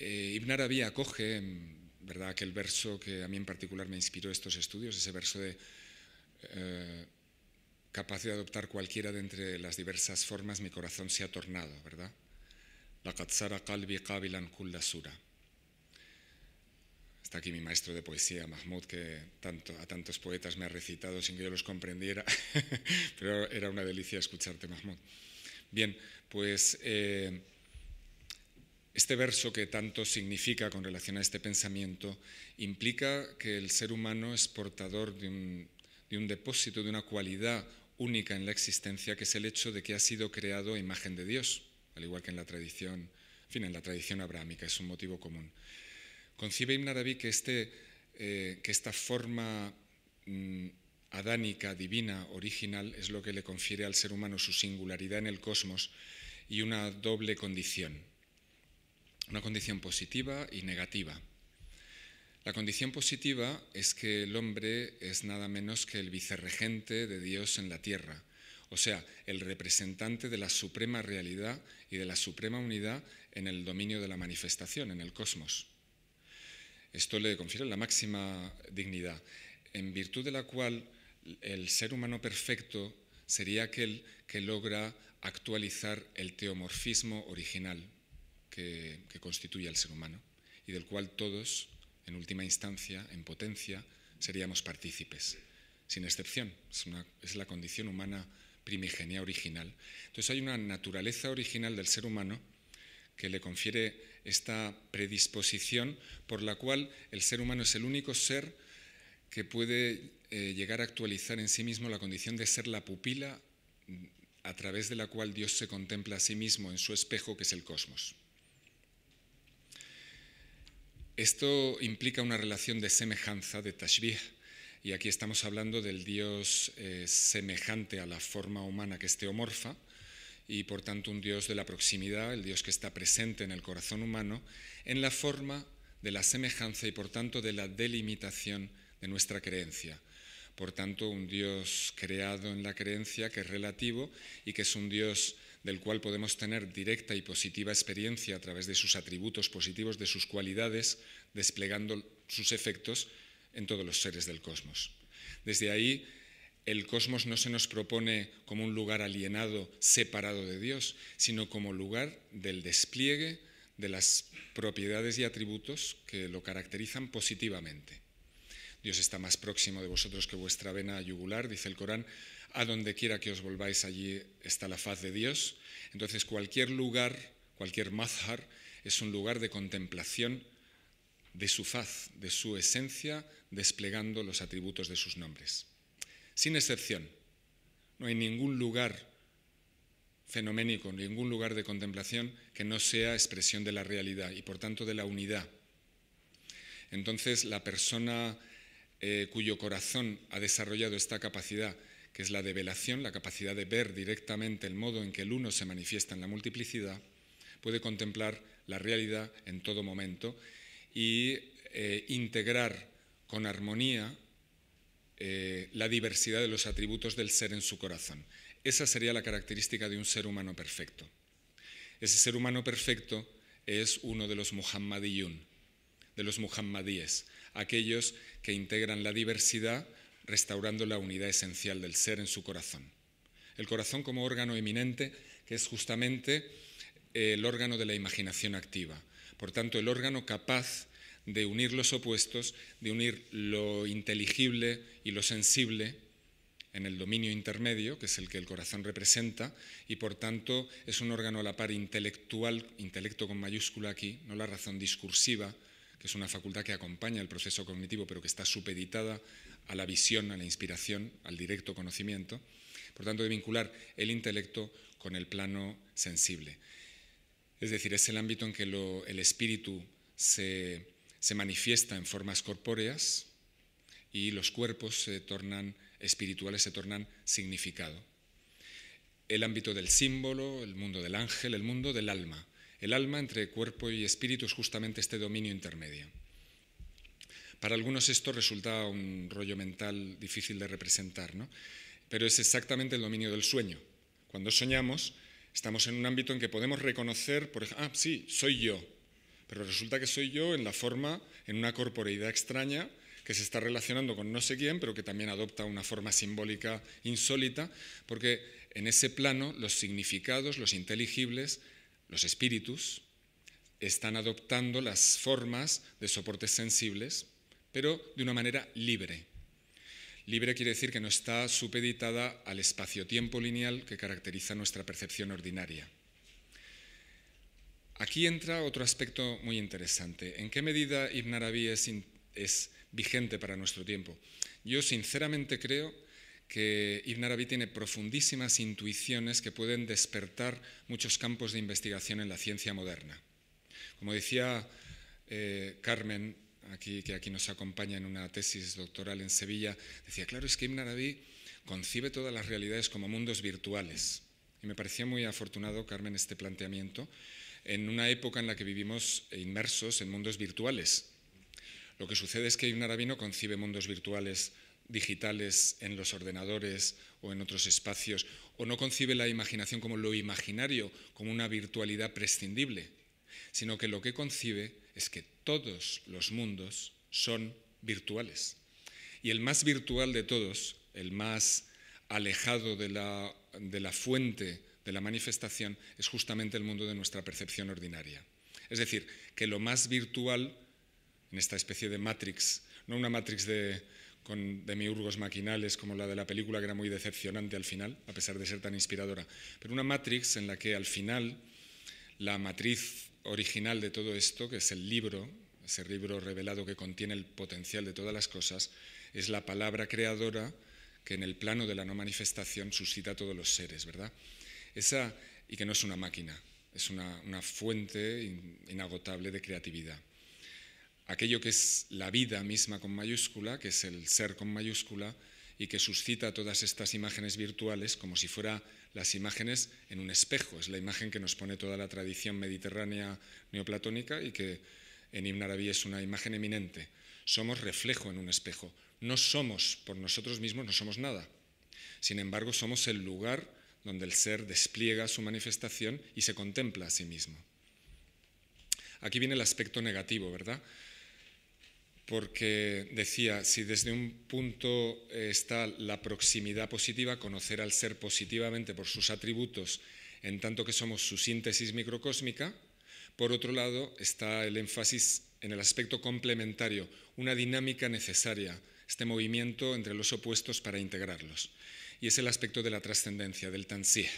Eh, Ibn Arabi acoge, mm, ¿verdad?, aquel verso que a mí en particular me inspiró estos estudios, ese verso de eh, capaz de adoptar cualquiera de entre las diversas formas, mi corazón se ha tornado, ¿verdad? La kalbi qabilan kulla sura. Está aquí mi maestro de poesía, Mahmoud, que tanto, a tantos poetas me ha recitado sin que yo los comprendiera, pero era una delicia escucharte, Mahmoud. Bien, pues eh, este verso que tanto significa con relación a este pensamiento implica que el ser humano es portador de un, depósito, de una cualidad única en la existencia, que es el hecho de que ha sido creado a imagen de Dios, al igual que en la tradición, fin, en la tradición abrámica, es un motivo común. Concibe Ibn Arabi este, eh, que, esta forma mm, adánica, divina, original, es lo que le confiere al ser humano su singularidad en el cosmos y una doble condición, una condición positiva y negativa. La condición positiva es que el hombre es nada menos que el vicerregente de Dios en la tierra, o sea, el representante de la suprema realidad y de la suprema unidad en el dominio de la manifestación, en el cosmos. Esto le confiere la máxima dignidad, en virtud de la cual el ser humano perfecto sería aquel que logra actualizar el teomorfismo original que, constituye al ser humano y del cual todos, en última instancia, en potencia, seríamos partícipes, sin excepción. Es, es la condición humana primigenia original. Entonces hay una naturaleza original del ser humano que le confiere esta predisposición por la cual el ser humano es el único ser que puede eh, llegar a actualizar en sí mismo la condición de ser la pupila mm, a través de la cual Dios se contempla a sí mismo en su espejo que es el cosmos. Esto implica una relación de semejanza, de tashbih, y aquí estamos hablando del Dios eh, semejante a la forma humana que es teomorfa, y por tanto un Dios de la proximidad, el Dios que está presente en el corazón humano, en la forma de la semejanza y por tanto de la delimitación de nuestra creencia. Por tanto, un Dios creado en la creencia que es relativo y que es un Dios del cual podemos tener directa y positiva experiencia a través de sus atributos positivos, de sus cualidades, desplegando sus efectos en todos los seres del cosmos. Desde ahí el cosmos no se nos propone como un lugar alienado, separado de Dios, sino como lugar del despliegue de las propiedades y atributos que lo caracterizan positivamente. Dios está más próximo de vosotros que vuestra vena yugular, dice el Corán, a donde quiera que os volváis allí está la faz de Dios. Entonces cualquier lugar, cualquier mazhar, es un lugar de contemplación de su faz, de su esencia, desplegando los atributos de sus nombres sin excepción. No hay ningún lugar fenoménico, ningún lugar de contemplación que no sea expresión de la realidad y por tanto de la unidad. Entonces la persona eh, cuyo corazón ha desarrollado esta capacidad, que es la de velación, la capacidad de ver directamente el modo en que el uno se manifiesta en la multiplicidad, puede contemplar la realidad en todo momento y eh, integrar con armonía eh, la diversidad de los atributos del ser en su corazón. Esa sería la característica de un ser humano perfecto. Ese ser humano perfecto es uno de los muhammadiyun, de los muhammadíes, aquellos que integran la diversidad restaurando la unidad esencial del ser en su corazón. El corazón como órgano eminente, que es justamente eh, el órgano de la imaginación activa, por tanto el órgano capaz de unir los opuestos, de unir lo inteligible y lo sensible en el dominio intermedio, que es el que el corazón representa, y por tanto es un órgano a la par intelectual, intelecto con mayúscula aquí, no la razón discursiva, que es una facultad que acompaña el proceso cognitivo, pero que está supeditada a la visión, a la inspiración, al directo conocimiento. Por tanto, de vincular el intelecto con el plano sensible. Es decir, es el ámbito en que el espíritu se se manifiesta en formas corpóreas y los cuerpos se tornan espirituales, se tornan significado. El ámbito del símbolo, el mundo del ángel, el mundo del alma. El alma entre cuerpo y espíritu es justamente este dominio intermedio. Para algunos esto resulta un rollo mental difícil de representar, pero es exactamente el dominio del sueño. Cuando soñamos, estamos en un ámbito en que podemos reconocer, por ejemplo, ah, sí, soy yo, pero resulta que soy yo en la forma, en una corporeidad extraña que se está relacionando con no sé quién, pero que también adopta una forma simbólica insólita, porque en ese plano los significados, los inteligibles, los espíritus, están adoptando las formas de soportes sensibles, pero de una manera libre. Libre quiere decir que no está supeditada al espacio-tiempo lineal que caracteriza nuestra percepción ordinaria. Aquí entra otro aspecto muy interesante. ¿En qué medida Ibn Arabi es, vigente para nuestro tiempo? Yo sinceramente creo que Ibn Arabi tiene profundísimas intuiciones que pueden despertar muchos campos de investigación en la ciencia moderna. Como decía eh, Carmen, aquí, que aquí nos acompaña en una tesis doctoral en Sevilla, decía, claro, es que Ibn Arabi concibe todas las realidades como mundos virtuales. Y me parecía muy afortunado, Carmen, este planteamiento, en una época en la que vivimos inmersos en mundos virtuales. Lo que sucede es que Arabi no concibe mundos virtuales digitales en los ordenadores o en otros espacios, o no concibe la imaginación como lo imaginario, como una virtualidad prescindible, sino que lo que concibe es que todos los mundos son virtuales. Y el más virtual de todos, el más alejado de la, de la fuente de la manifestación es justamente el mundo de nuestra percepción ordinaria. Es decir, que lo más virtual, en esta especie de matrix, no una matrix de, con demiurgos maquinales como la de la película, que era muy decepcionante al final, a pesar de ser tan inspiradora, pero una matrix en la que al final la matriz original de todo esto, que es el libro, ese libro revelado que contiene el potencial de todas las cosas, es la palabra creadora que en el plano de la no manifestación suscita a todos los seres, ¿verdad? Esa, y que no es una máquina, es una, fuente inagotable de creatividad. Aquello que es la vida misma con mayúscula, que es el ser con mayúscula, y que suscita todas estas imágenes virtuales como si fuera las imágenes en un espejo. Es la imagen que nos pone toda la tradición mediterránea neoplatónica y que en Ibn Arabi es una imagen eminente. Somos reflejo en un espejo. No somos por nosotros mismos, no somos nada. Sin embargo, somos el lugar donde el ser despliega su manifestación y se contempla a sí mismo. Aquí viene el aspecto negativo, ¿verdad? Porque decía, si desde un punto eh, está la proximidad positiva, conocer al ser positivamente por sus atributos, en tanto que somos su síntesis microcósmica, por otro lado está el énfasis en el aspecto complementario, una dinámica necesaria, este movimiento entre los opuestos para integrarlos y es el aspecto de la trascendencia, del tansih.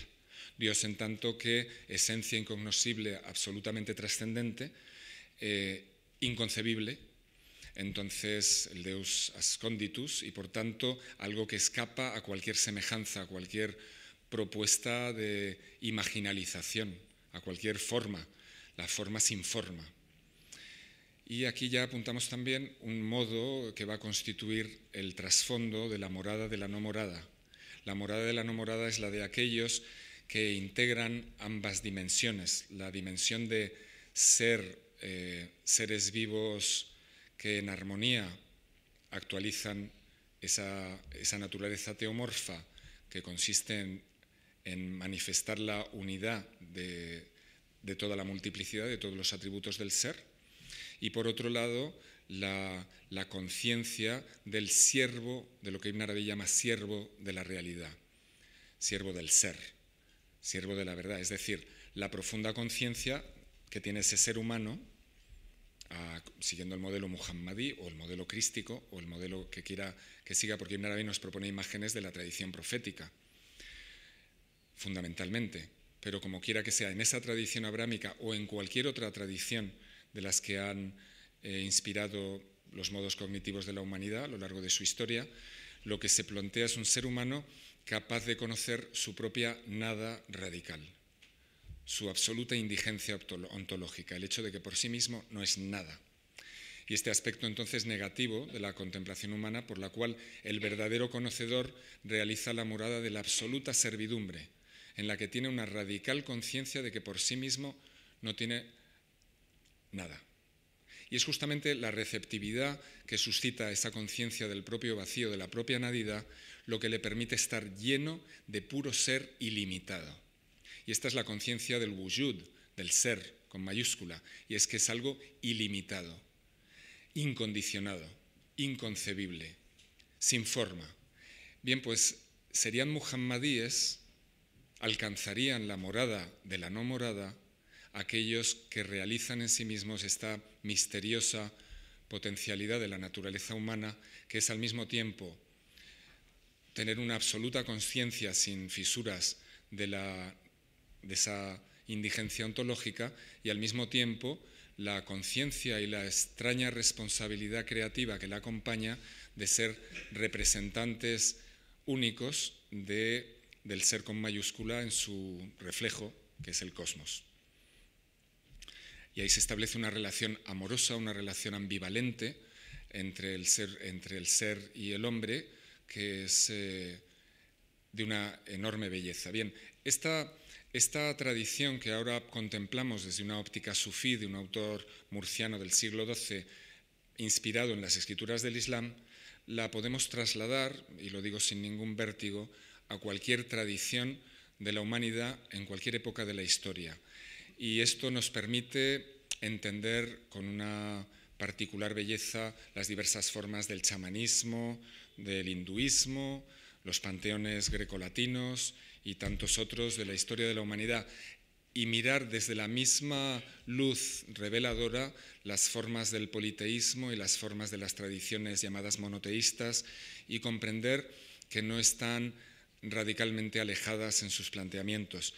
Dios en tanto que esencia incognoscible, absolutamente trascendente, eh, inconcebible, entonces el Deus asconditus, y por tanto algo que escapa a cualquier semejanza, a cualquier propuesta de imaginalización, a cualquier forma, la forma sin forma. Y aquí ya apuntamos también un modo que va a constituir el trasfondo de la morada de la no morada, la morada de la no morada es la de aquellos que integran ambas dimensiones, la dimensión de ser eh, seres vivos que en armonía actualizan esa, naturaleza teomorfa que consiste en, manifestar la unidad de, de toda la multiplicidad, de todos los atributos del ser, y por otro lado, la, conciencia del siervo, de lo que Ibn Arabi llama siervo de la realidad, siervo del ser, siervo de la verdad, es decir, la profunda conciencia que tiene ese ser humano, ah, siguiendo el modelo muhammadí o el modelo crístico o el modelo que quiera que siga, porque Ibn Arabi nos propone imágenes de la tradición profética, fundamentalmente. Pero como quiera que sea, en esa tradición abrámica o en cualquier otra tradición de las que han eh, inspirado los modos cognitivos de la humanidad a lo largo de su historia, lo que se plantea es un ser humano capaz de conocer su propia nada radical, su absoluta indigencia ontológica, el hecho de que por sí mismo no es nada. Y este aspecto entonces negativo de la contemplación humana por la cual el verdadero conocedor realiza la morada de la absoluta servidumbre, en la que tiene una radical conciencia de que por sí mismo no tiene nada. Y es justamente la receptividad que suscita esa conciencia del propio vacío, de la propia nadidad, lo que le permite estar lleno de puro ser ilimitado. Y esta es la conciencia del wujud, del ser, con mayúscula, y es que es algo ilimitado, incondicionado, inconcebible, sin forma. Bien, pues serían muhammadíes, alcanzarían la morada de la no morada aquellos que realizan en sí mismos esta misteriosa potencialidad de la naturaleza humana, que es al mismo tiempo tener una absoluta conciencia sin fisuras de, la, de esa indigencia ontológica y al mismo tiempo la conciencia y la extraña responsabilidad creativa que la acompaña de ser representantes únicos del ser con mayúscula en su reflejo, que es el cosmos y ahí se establece una relación amorosa, una relación ambivalente entre el ser, y el hombre, que es eh, de una enorme belleza. Bien, esta tradición que ahora contemplamos desde una óptica sufí de un autor murciano del siglo XII, inspirado en las escrituras del Islam, la podemos trasladar, y lo digo sin ningún vértigo, a cualquier tradición de la humanidad en cualquier época de la historia y esto nos permite entender con una particular belleza las diversas formas del chamanismo, del hinduismo, los panteones grecolatinos y tantos otros de la historia de la humanidad y mirar desde la misma luz reveladora las formas del politeísmo y las formas de las tradiciones llamadas monoteístas y comprender que no están radicalmente alejadas en sus planteamientos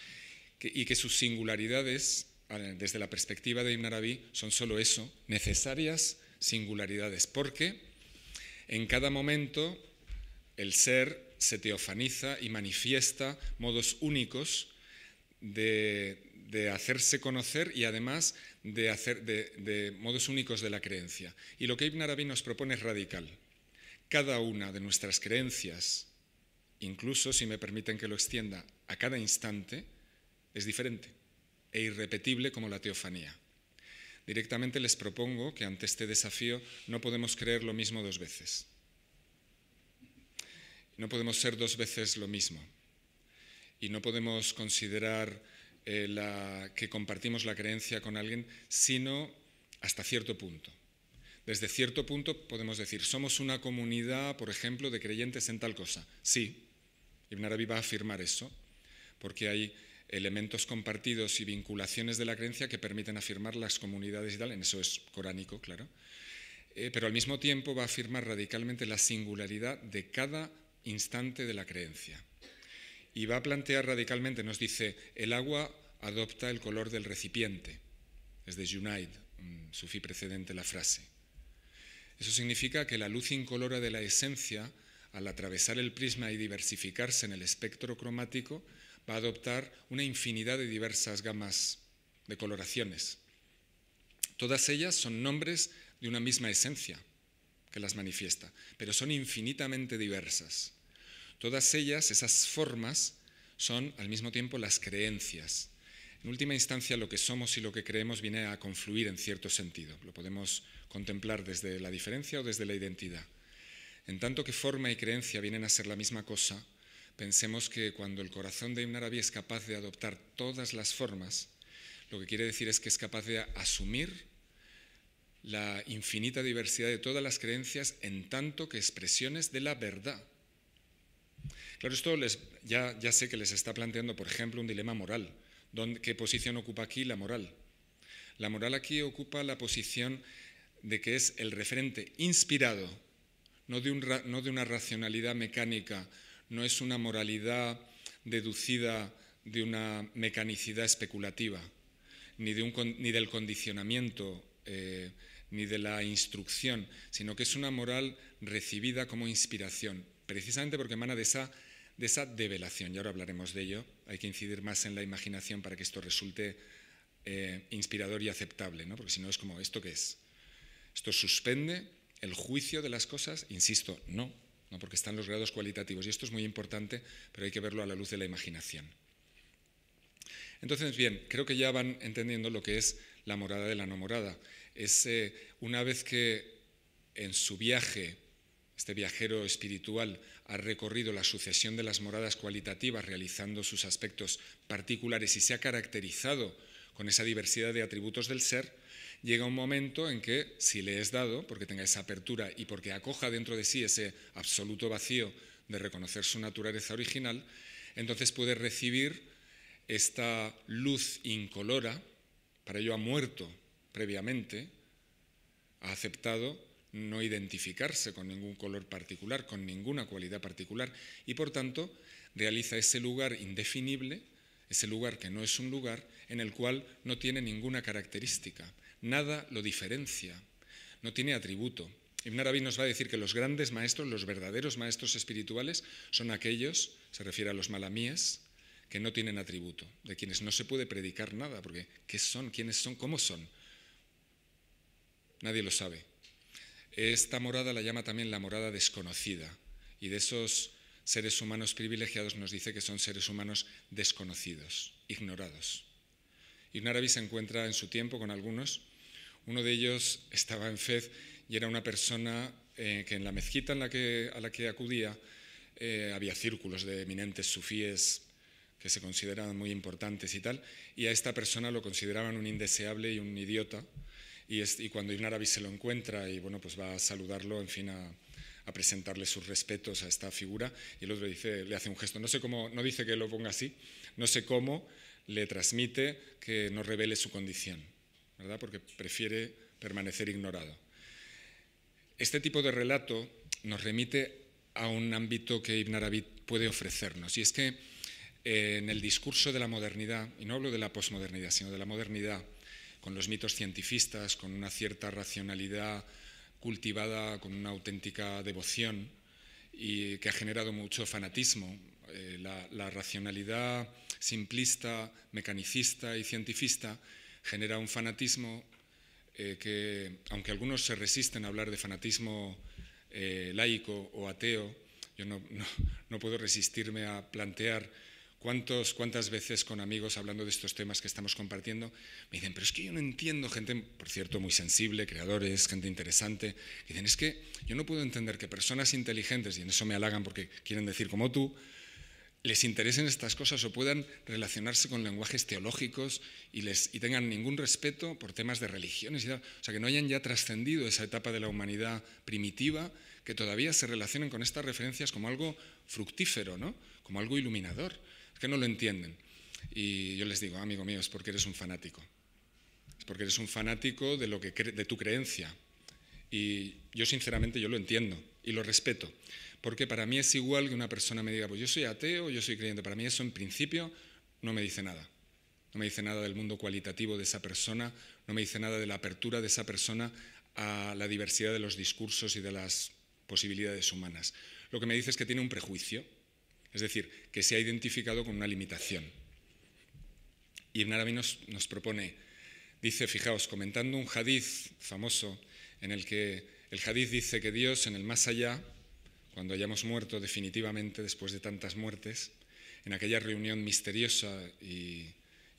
y que sus singularidades, ah, desde la perspectiva de Ibn Arabi, son solo eso, necesarias singularidades, porque en cada momento el ser se teofaniza y manifiesta modos únicos de, hacerse conocer y además de, hacer, de, modos únicos de la creencia. Y lo que Ibn Arabi nos propone es radical. Cada una de nuestras creencias, incluso si me permiten que lo extienda, a cada instante, es diferente e irrepetible como la teofanía. Directamente les propongo que ante este desafío no podemos creer lo mismo dos veces. No podemos ser dos veces lo mismo. Y no podemos considerar eh, la, que compartimos la creencia con alguien, sino hasta cierto punto. Desde cierto punto podemos decir, somos una comunidad, por ejemplo, de creyentes en tal cosa. Sí, Ibn Arabi va a afirmar eso, porque hay elementos compartidos y vinculaciones de la creencia que permiten afirmar las comunidades y tal, en eso es coránico, claro, eh, pero al mismo tiempo va a afirmar radicalmente la singularidad de cada instante de la creencia. Y va a plantear radicalmente, nos dice, el agua adopta el color del recipiente, es de Junaid, un sufí precedente la frase. Eso significa que la luz incolora de la esencia, al atravesar el prisma y diversificarse en el espectro cromático, a adoptar una infinidad de diversas gamas de coloraciones. Todas ellas son nombres de una misma esencia que las manifiesta, pero son infinitamente diversas. Todas ellas, esas formas, son al mismo tiempo las creencias. En última instancia, lo que somos y lo que creemos viene a confluir en cierto sentido. Lo podemos contemplar desde la diferencia o desde la identidad. En tanto que forma y creencia vienen a ser la misma cosa, Pensemos que cuando el corazón de Ibn Arabi es capaz de adoptar todas las formas, lo que quiere decir es que es capaz de asumir la infinita diversidad de todas las creencias en tanto que expresiones de la verdad. Claro, esto ya, sé que les está planteando, por ejemplo, un dilema moral. ¿Qué posición ocupa aquí la moral? La moral aquí ocupa la posición de que es el referente inspirado, no de, no de una racionalidad mecánica no es una moralidad deducida de una mecanicidad especulativa, ni, de un, ni del condicionamiento, eh, ni de la instrucción, sino que es una moral recibida como inspiración, precisamente porque emana de esa, de esa develación, y ahora hablaremos de ello, hay que incidir más en la imaginación para que esto resulte eh, inspirador y aceptable, ¿no? porque si no es como, ¿esto qué es? Esto suspende el juicio de las cosas, insisto, no, porque están los grados cualitativos. Y esto es muy importante, pero hay que verlo a la luz de la imaginación. Entonces, bien, creo que ya van entendiendo lo que es la morada de la no morada. Es eh, una vez que en su viaje, este viajero espiritual ha recorrido la sucesión de las moradas cualitativas, realizando sus aspectos particulares y se ha caracterizado con esa diversidad de atributos del ser, llega un momento en que, si le es dado, porque tenga esa apertura y porque acoja dentro de sí ese absoluto vacío de reconocer su naturaleza original, entonces puede recibir esta luz incolora, para ello ha muerto previamente, ha aceptado no identificarse con ningún color particular, con ninguna cualidad particular, y por tanto realiza ese lugar indefinible, ese lugar que no es un lugar, en el cual no tiene ninguna característica, Nada lo diferencia, no tiene atributo. Ibn Arabi nos va a decir que los grandes maestros, los verdaderos maestros espirituales, son aquellos, se refiere a los malamíes, que no tienen atributo, de quienes no se puede predicar nada, porque ¿qué son? ¿Quiénes son? ¿Cómo son? Nadie lo sabe. Esta morada la llama también la morada desconocida, y de esos seres humanos privilegiados nos dice que son seres humanos desconocidos, ignorados. Ibn Arabi se encuentra en su tiempo con algunos uno de ellos estaba en Fez y era una persona eh, que en la mezquita en la que, a la que acudía eh, había círculos de eminentes sufíes que se consideraban muy importantes y tal, y a esta persona lo consideraban un indeseable y un idiota, y, cuando Ibn Arabi se lo encuentra y bueno, pues va a saludarlo, en fin, a, presentarle sus respetos a esta figura, y el otro le hace un gesto, no sé cómo, no dice que lo ponga así, no sé cómo, le transmite que no revele su condición. ¿verdad? Porque prefiere permanecer ignorado. Este tipo de relato nos remite a un ámbito que Ibn Arabi puede ofrecernos, y es que eh, en el discurso de la modernidad, y no hablo de la posmodernidad, sino de la modernidad, con los mitos cientifistas, con una cierta racionalidad cultivada con una auténtica devoción y que ha generado mucho fanatismo. Eh, la, la racionalidad simplista, mecanicista y cientifista genera un fanatismo eh, que, aunque algunos se resisten a hablar de fanatismo eh, laico o ateo, yo no, puedo resistirme a plantear cuántos, cuántas veces con amigos hablando de estos temas que estamos compartiendo, me dicen, pero es que yo no entiendo, gente, por cierto, muy sensible, creadores, gente interesante, dicen, es que yo no puedo entender que personas inteligentes, y en eso me halagan porque quieren decir como tú, les interesen estas cosas o puedan relacionarse con lenguajes teológicos y, tengan ningún respeto por temas de religiones. O sea, que no hayan ya trascendido esa etapa de la humanidad primitiva, que todavía se relacionen con estas referencias como algo fructífero, ¿no? como algo iluminador. Es que no lo entienden. Y yo les digo, amigo mío, es porque eres un fanático. Es porque eres un fanático de, lo que de tu creencia. Y yo sinceramente yo lo entiendo y lo respeto porque para mí es igual que una persona me diga, pues yo soy ateo, yo soy creyente. Para mí eso en principio no me dice nada. No me dice nada del mundo cualitativo de esa persona, no me dice nada de la apertura de esa persona a la diversidad de los discursos y de las posibilidades humanas. Lo que me dice es que tiene un prejuicio, es decir, que se ha identificado con una limitación. Y Ibn Arabi nos, propone, dice, fijaos, comentando un hadiz famoso en el que el hadiz dice que Dios en el más allá cuando hayamos muerto definitivamente después de tantas muertes, en aquella reunión misteriosa y,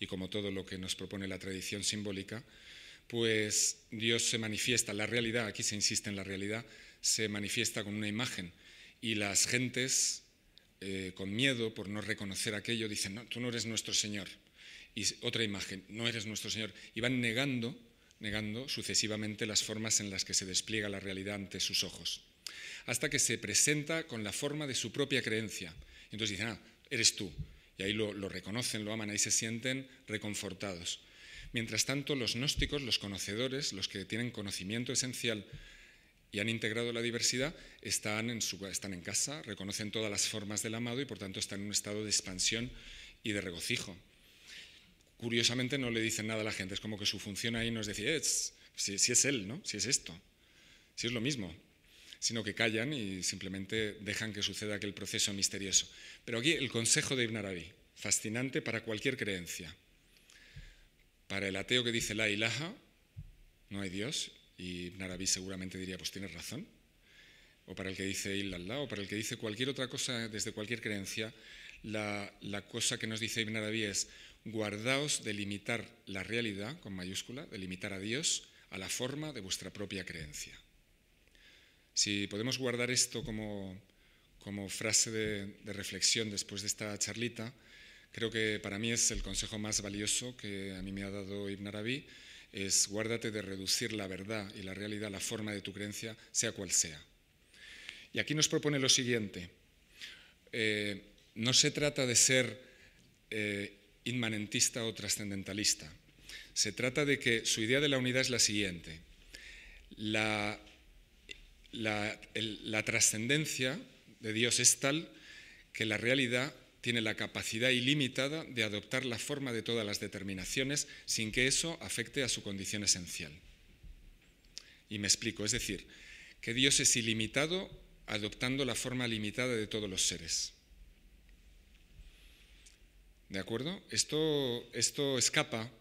como todo lo que nos propone la tradición simbólica, pues Dios se manifiesta, la realidad, aquí se insiste en la realidad, se manifiesta con una imagen y las gentes eh, con miedo por no reconocer aquello dicen, no, tú no eres nuestro Señor. Y otra imagen, no eres nuestro Señor. Y van negando, negando sucesivamente las formas en las que se despliega la realidad ante sus ojos hasta que se presenta con la forma de su propia creencia. entonces dicen, ah, eres tú. Y ahí lo, reconocen, lo aman, ahí se sienten reconfortados. Mientras tanto, los gnósticos, los conocedores, los que tienen conocimiento esencial y han integrado la diversidad, están en, su, están en casa, reconocen todas las formas del amado y por tanto están en un estado de expansión y de regocijo. Curiosamente no le dicen nada a la gente, es como que su función ahí no es eh, si, es él, ¿no? si es esto, si es lo mismo, sino que callan y simplemente dejan que suceda aquel proceso misterioso. Pero aquí el consejo de Ibn Arabi, fascinante para cualquier creencia. Para el ateo que dice la ilaha, no hay Dios, y Ibn Arabi seguramente diría, pues tienes razón. O para el que dice allah, o para el que dice cualquier otra cosa desde cualquier creencia, la, la cosa que nos dice Ibn Arabi es, guardaos de limitar la realidad, con mayúscula, de limitar a Dios a la forma de vuestra propia creencia. Si podemos guardar esto como, frase de, reflexión después de esta charlita, creo que para mí es el consejo más valioso que a mí me ha dado Ibn Arabi, es guárdate de reducir la verdad y la realidad la forma de tu creencia, sea cual sea. Y aquí nos propone lo siguiente. Eh, no se trata de ser eh, inmanentista o trascendentalista. Se trata de que su idea de la unidad es la siguiente. La la, trascendencia de Dios es tal que la realidad tiene la capacidad ilimitada de adoptar la forma de todas las determinaciones sin que eso afecte a su condición esencial. Y me explico, es decir, que Dios es ilimitado adoptando la forma limitada de todos los seres. ¿De acuerdo? Esto, esto escapa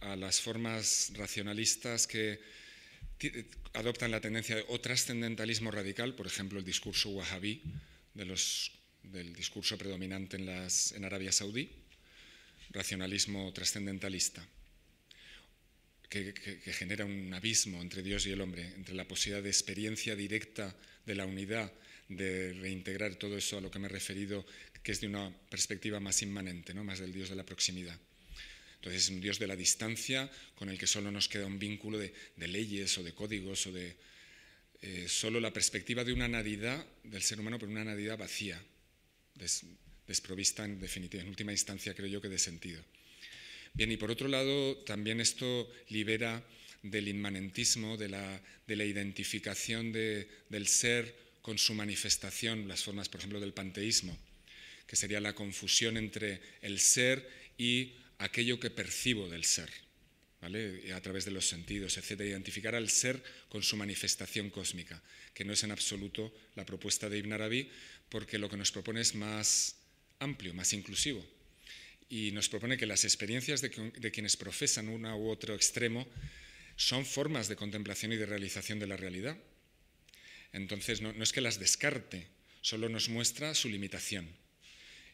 a las formas racionalistas que eh, adoptan la tendencia o trascendentalismo radical, por ejemplo, el discurso wahabí del discurso predominante en, Arabia Saudí, racionalismo trascendentalista, que, genera un abismo entre Dios y el hombre, entre la posibilidad de experiencia directa de la unidad, de reintegrar todo eso a lo que me he referido, que es de una perspectiva más inmanente, ¿no? más del Dios de la proximidad. Entonces es un Dios de la distancia con el que solo nos queda un vínculo de, leyes o de códigos o de... Eh, solo la perspectiva de una nadidad del ser humano, pero una nadidad vacía, desprovista en definitiva, en última instancia creo yo que de sentido. Bien, y por otro lado, también esto libera del inmanentismo, de la, de la identificación del ser con su manifestación, las formas, por ejemplo, del panteísmo, que sería la confusión entre el ser y aquello que percibo del ser, ¿vale? a través de los sentidos, etc. Identificar al ser con su manifestación cósmica, que no es en absoluto la propuesta de Ibn Arabi, porque lo que nos propone es más amplio, más inclusivo. Y nos propone que las experiencias de, quienes profesan una u otro extremo son formas de contemplación y de realización de la realidad. Entonces, no, es que las descarte, solo nos muestra su limitación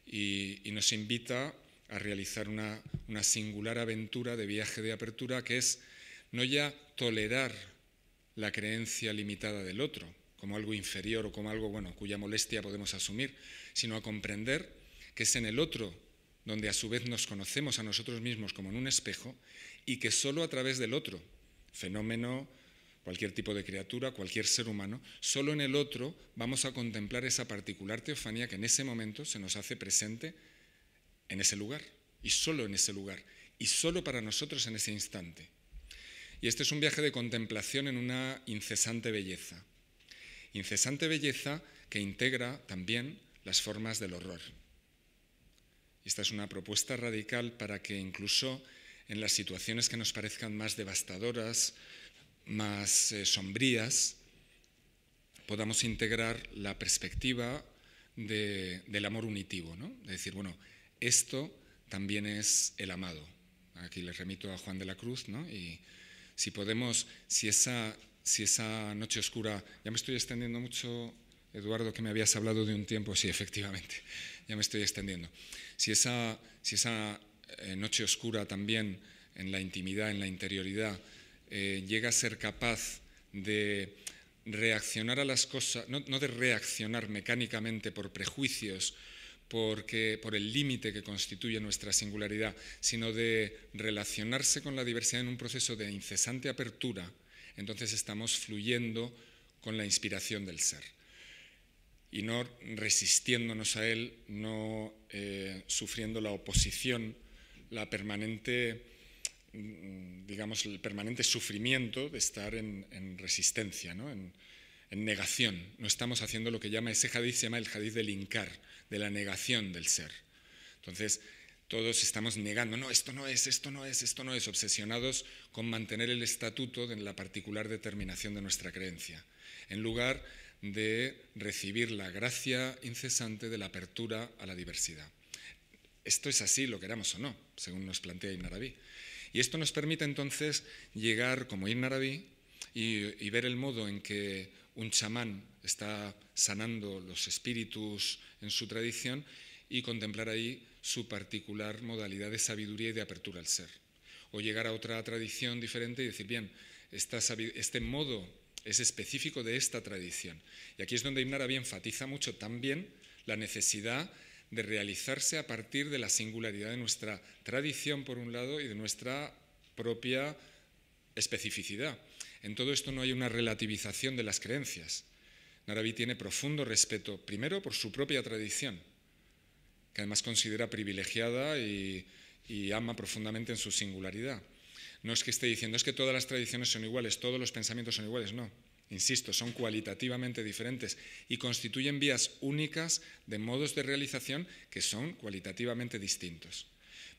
y, y nos invita a realizar una, singular aventura de viaje de apertura que es no ya tolerar la creencia limitada del otro como algo inferior o como algo bueno cuya molestia podemos asumir, sino a comprender que es en el otro donde a su vez nos conocemos a nosotros mismos como en un espejo y que solo a través del otro, fenómeno, cualquier tipo de criatura, cualquier ser humano, solo en el otro vamos a contemplar esa particular teofanía que en ese momento se nos hace presente en ese lugar, y solo en ese lugar, y solo para nosotros en ese instante. Y este es un viaje de contemplación en una incesante belleza. Incesante belleza que integra también las formas del horror. Esta es una propuesta radical para que incluso en las situaciones que nos parezcan más devastadoras, más eh, sombrías, podamos integrar la perspectiva del amor unitivo, ¿no? decir, bueno, esto también es el amado. Aquí les remito a Juan de la Cruz, Y si podemos, si esa, si esa noche oscura, ya me estoy extendiendo mucho, Eduardo, que me habías hablado de un tiempo, sí, efectivamente, ya me estoy extendiendo. Si esa, si esa eh, noche oscura también en la intimidad, en la interioridad, eh, llega a ser capaz de reaccionar a las cosas, no, no de reaccionar mecánicamente por prejuicios porque, por el límite que constituye nuestra singularidad, sino de relacionarse con la diversidad en un proceso de incesante apertura, entonces estamos fluyendo con la inspiración del ser y no resistiéndonos a él, no eh, sufriendo la oposición, la permanente, mm, digamos, el permanente sufrimiento de estar en, en resistencia, ¿no? en, en negación. No estamos haciendo lo que llama ese hadiz, se llama el hadiz del incar, de la negación del ser. Entonces, todos estamos negando, no, esto no es, esto no es, esto no es, obsesionados con mantener el estatuto de la particular determinación de nuestra creencia, en lugar de recibir la gracia incesante de la apertura a la diversidad. Esto es así, lo queramos o no, según nos plantea Arabi. Y esto nos permite entonces llegar como Ibn y, y ver el modo en que un chamán está sanando los espíritus en su tradición y contemplar ahí su particular modalidad de sabiduría y de apertura al ser. O llegar a otra tradición diferente y decir, bien, este modo es específico de esta tradición. Y aquí es donde Imnarabi enfatiza mucho también la necesidad de realizarse a partir de la singularidad de nuestra tradición, por un lado, y de nuestra propia especificidad. En todo esto no hay una relativización de las creencias. narabí tiene profundo respeto, primero por su propia tradición, que además considera privilegiada y, ama profundamente en su singularidad. No es que esté diciendo, es que todas las tradiciones son iguales, todos los pensamientos son iguales, no. Insisto, son cualitativamente diferentes y constituyen vías únicas de modos de realización que son cualitativamente distintos.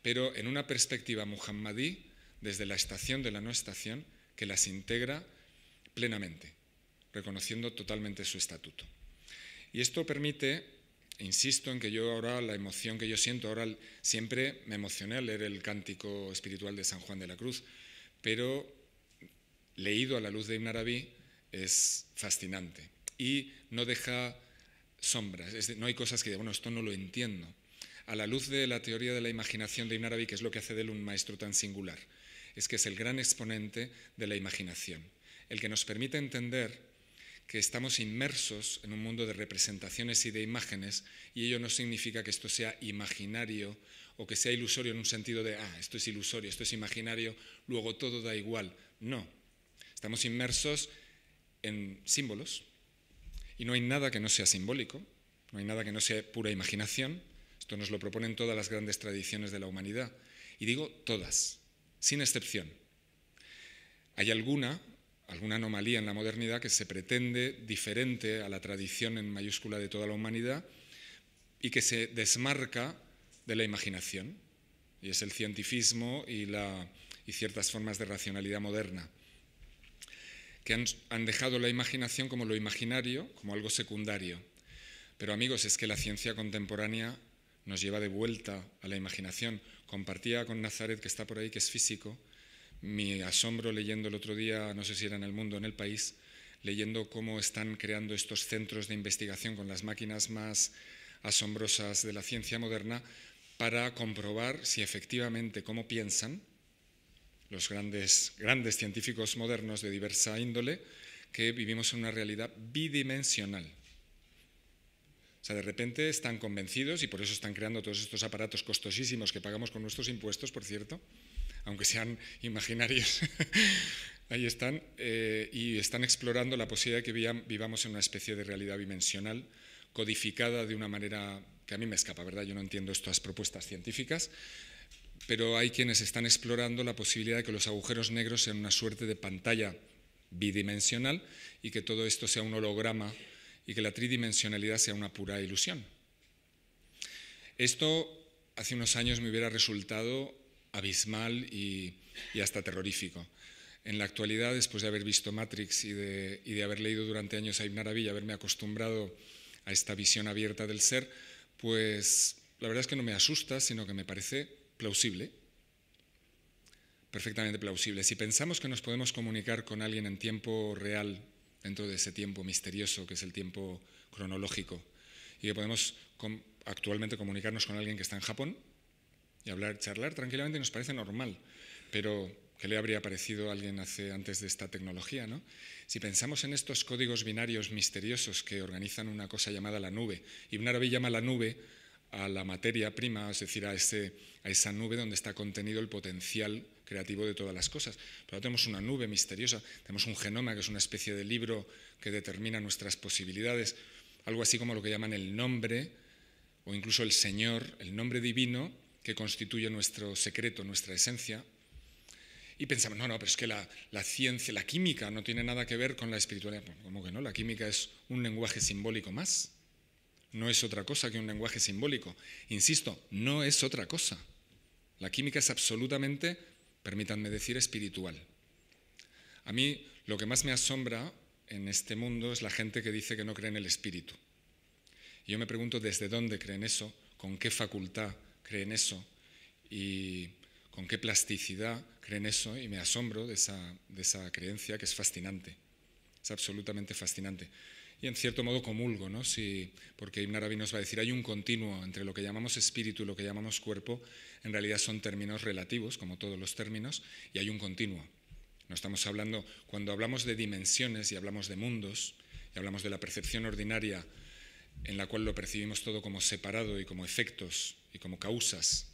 Pero en una perspectiva muhammadí, desde la estación de la no estación, las integra plenamente, reconociendo totalmente su estatuto. Y esto permite, insisto en que yo ahora, la emoción que yo siento, ahora siempre me emocioné al leer el cántico espiritual de San Juan de la Cruz, pero leído a la luz de Ibn Arabi es fascinante y no deja sombras, no hay cosas que digan, bueno, esto no lo entiendo. A la luz de la teoría de la imaginación de Ibn Arabi, que es lo que hace de él un maestro tan singular, es que es el gran exponente de la imaginación, el que nos permite entender que estamos inmersos en un mundo de representaciones y de imágenes, y ello no significa que esto sea imaginario o que sea ilusorio en un sentido de, ah, esto es ilusorio, esto es imaginario, luego todo da igual. No, estamos inmersos en símbolos, y no hay nada que no sea simbólico, no hay nada que no sea pura imaginación, esto nos lo proponen todas las grandes tradiciones de la humanidad, y digo todas, sin excepción. Hay alguna, alguna anomalía en la modernidad que se pretende diferente a la tradición en mayúscula de toda la humanidad y que se desmarca de la imaginación, y es el cientifismo y, ciertas formas de racionalidad moderna, que han dejado la imaginación como lo imaginario, como algo secundario. Pero amigos, es que la ciencia contemporánea nos lleva de vuelta a la imaginación compartía con Nazaret, que está por ahí, que es físico, mi asombro leyendo el otro día, no sé si era en el mundo o en el país, leyendo cómo están creando estos centros de investigación con las máquinas más asombrosas de la ciencia moderna para comprobar si efectivamente cómo piensan los grandes, grandes científicos modernos de diversa índole, que vivimos en una realidad bidimensional o sea, de repente están convencidos y por eso están creando todos estos aparatos costosísimos que pagamos con nuestros impuestos, por cierto, aunque sean imaginarios. Ahí están eh, y están explorando la posibilidad de que vivamos en una especie de realidad bidimensional codificada de una manera que a mí me escapa, ¿verdad? Yo no entiendo estas propuestas científicas, pero hay quienes están explorando la posibilidad de que los agujeros negros sean una suerte de pantalla bidimensional y que todo esto sea un holograma y que la tridimensionalidad sea una pura ilusión. Esto hace unos años me hubiera resultado abismal y, hasta terrorífico. En la actualidad, después de haber visto Matrix y de, y de haber leído durante años a Ibn Arabi y haberme acostumbrado a esta visión abierta del ser, pues la verdad es que no me asusta, sino que me parece plausible, perfectamente plausible. Si pensamos que nos podemos comunicar con alguien en tiempo real dentro de ese tiempo misterioso que es el tiempo cronológico y que podemos actualmente comunicarnos con alguien que está en Japón y hablar, charlar tranquilamente nos parece normal, pero ¿qué le habría parecido a alguien hace, antes de esta tecnología? Si pensamos en estos códigos binarios misteriosos que organizan una cosa llamada la nube, Ibn Arabi llama la nube a la materia prima, es decir, a, ese, a esa nube donde está contenido el potencial creativo de todas las cosas. Pero tenemos una nube misteriosa, tenemos un genoma que es una especie de libro que determina nuestras posibilidades, algo así como lo que llaman el nombre o incluso el Señor, el nombre divino que constituye nuestro secreto, nuestra esencia. Y pensamos, no, no, pero es que la, ciencia, la química no tiene nada que ver con la espiritualidad. ¿Cómo que no? La química es un lenguaje simbólico más. No es otra cosa que un lenguaje simbólico. Insisto, no es otra cosa. La química es absolutamente permítanme decir, espiritual. A mí lo que más me asombra en este mundo es la gente que dice que no cree en el espíritu. Y yo me pregunto desde dónde creen eso, con qué facultad creen eso y con qué plasticidad creen eso y me asombro de esa, de esa creencia que es fascinante, es absolutamente fascinante y en cierto modo comulgo, ¿no? porque Ibn Arabi nos va a decir, hay un continuo entre lo que llamamos espíritu y lo que llamamos cuerpo, en realidad son términos relativos, como todos los términos, y hay un continuo. No estamos hablando, cuando hablamos de dimensiones y hablamos de mundos, y hablamos de la percepción ordinaria en la cual lo percibimos todo como separado y como efectos y como causas,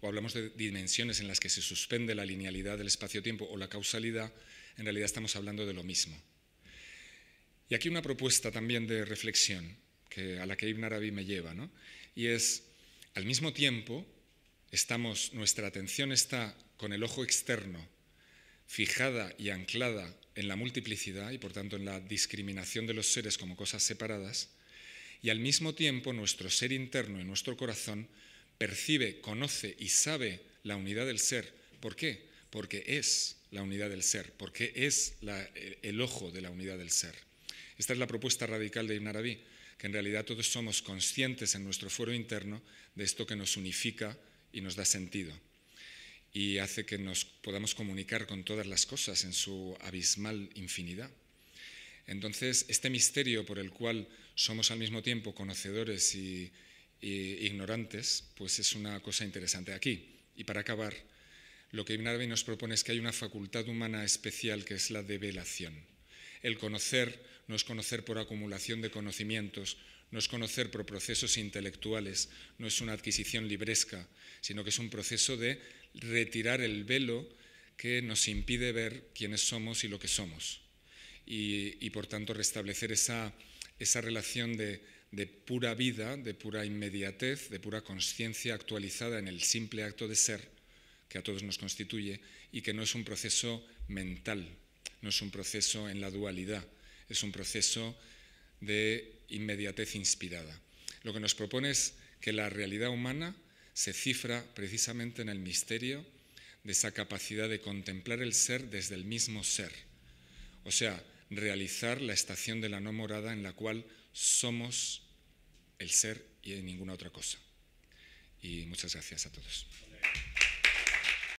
o hablamos de dimensiones en las que se suspende la linealidad del espacio-tiempo o la causalidad, en realidad estamos hablando de lo mismo. Y aquí una propuesta también de reflexión que, a la que Ibn Arabi me lleva, ¿no? y es, al mismo tiempo, estamos, nuestra atención está con el ojo externo fijada y anclada en la multiplicidad y por tanto en la discriminación de los seres como cosas separadas, y al mismo tiempo nuestro ser interno y nuestro corazón percibe, conoce y sabe la unidad del ser. ¿Por qué? Porque es la unidad del ser, porque es el ojo de la unidad del ser. Esta es la propuesta radical de Ibn Arabi, que en realidad todos somos conscientes en nuestro fuero interno de esto que nos unifica y nos da sentido y hace que nos podamos comunicar con todas las cosas en su abismal infinidad. Entonces, este misterio por el cual somos al mismo tiempo conocedores y, ignorantes, pues es una cosa interesante aquí. Y para acabar, lo que Ibn Arabi nos propone es que hay una facultad humana especial que es la de velación. El conocer no es conocer por acumulación de conocimientos, no es conocer por procesos intelectuales, no es una adquisición libresca, sino que es un proceso de retirar el velo que nos impide ver quiénes somos y lo que somos. Y, por tanto restablecer esa, esa relación de, de pura vida, de pura inmediatez, de pura conciencia actualizada en el simple acto de ser que a todos nos constituye y que no es un proceso mental, no es un proceso en la dualidad, es un proceso de inmediatez inspirada. Lo que nos propone es que la realidad humana se cifra precisamente en el misterio de esa capacidad de contemplar el ser desde el mismo ser, o sea, realizar la estación de la no morada en la cual somos el ser y ninguna otra cosa. Y muchas gracias a todos.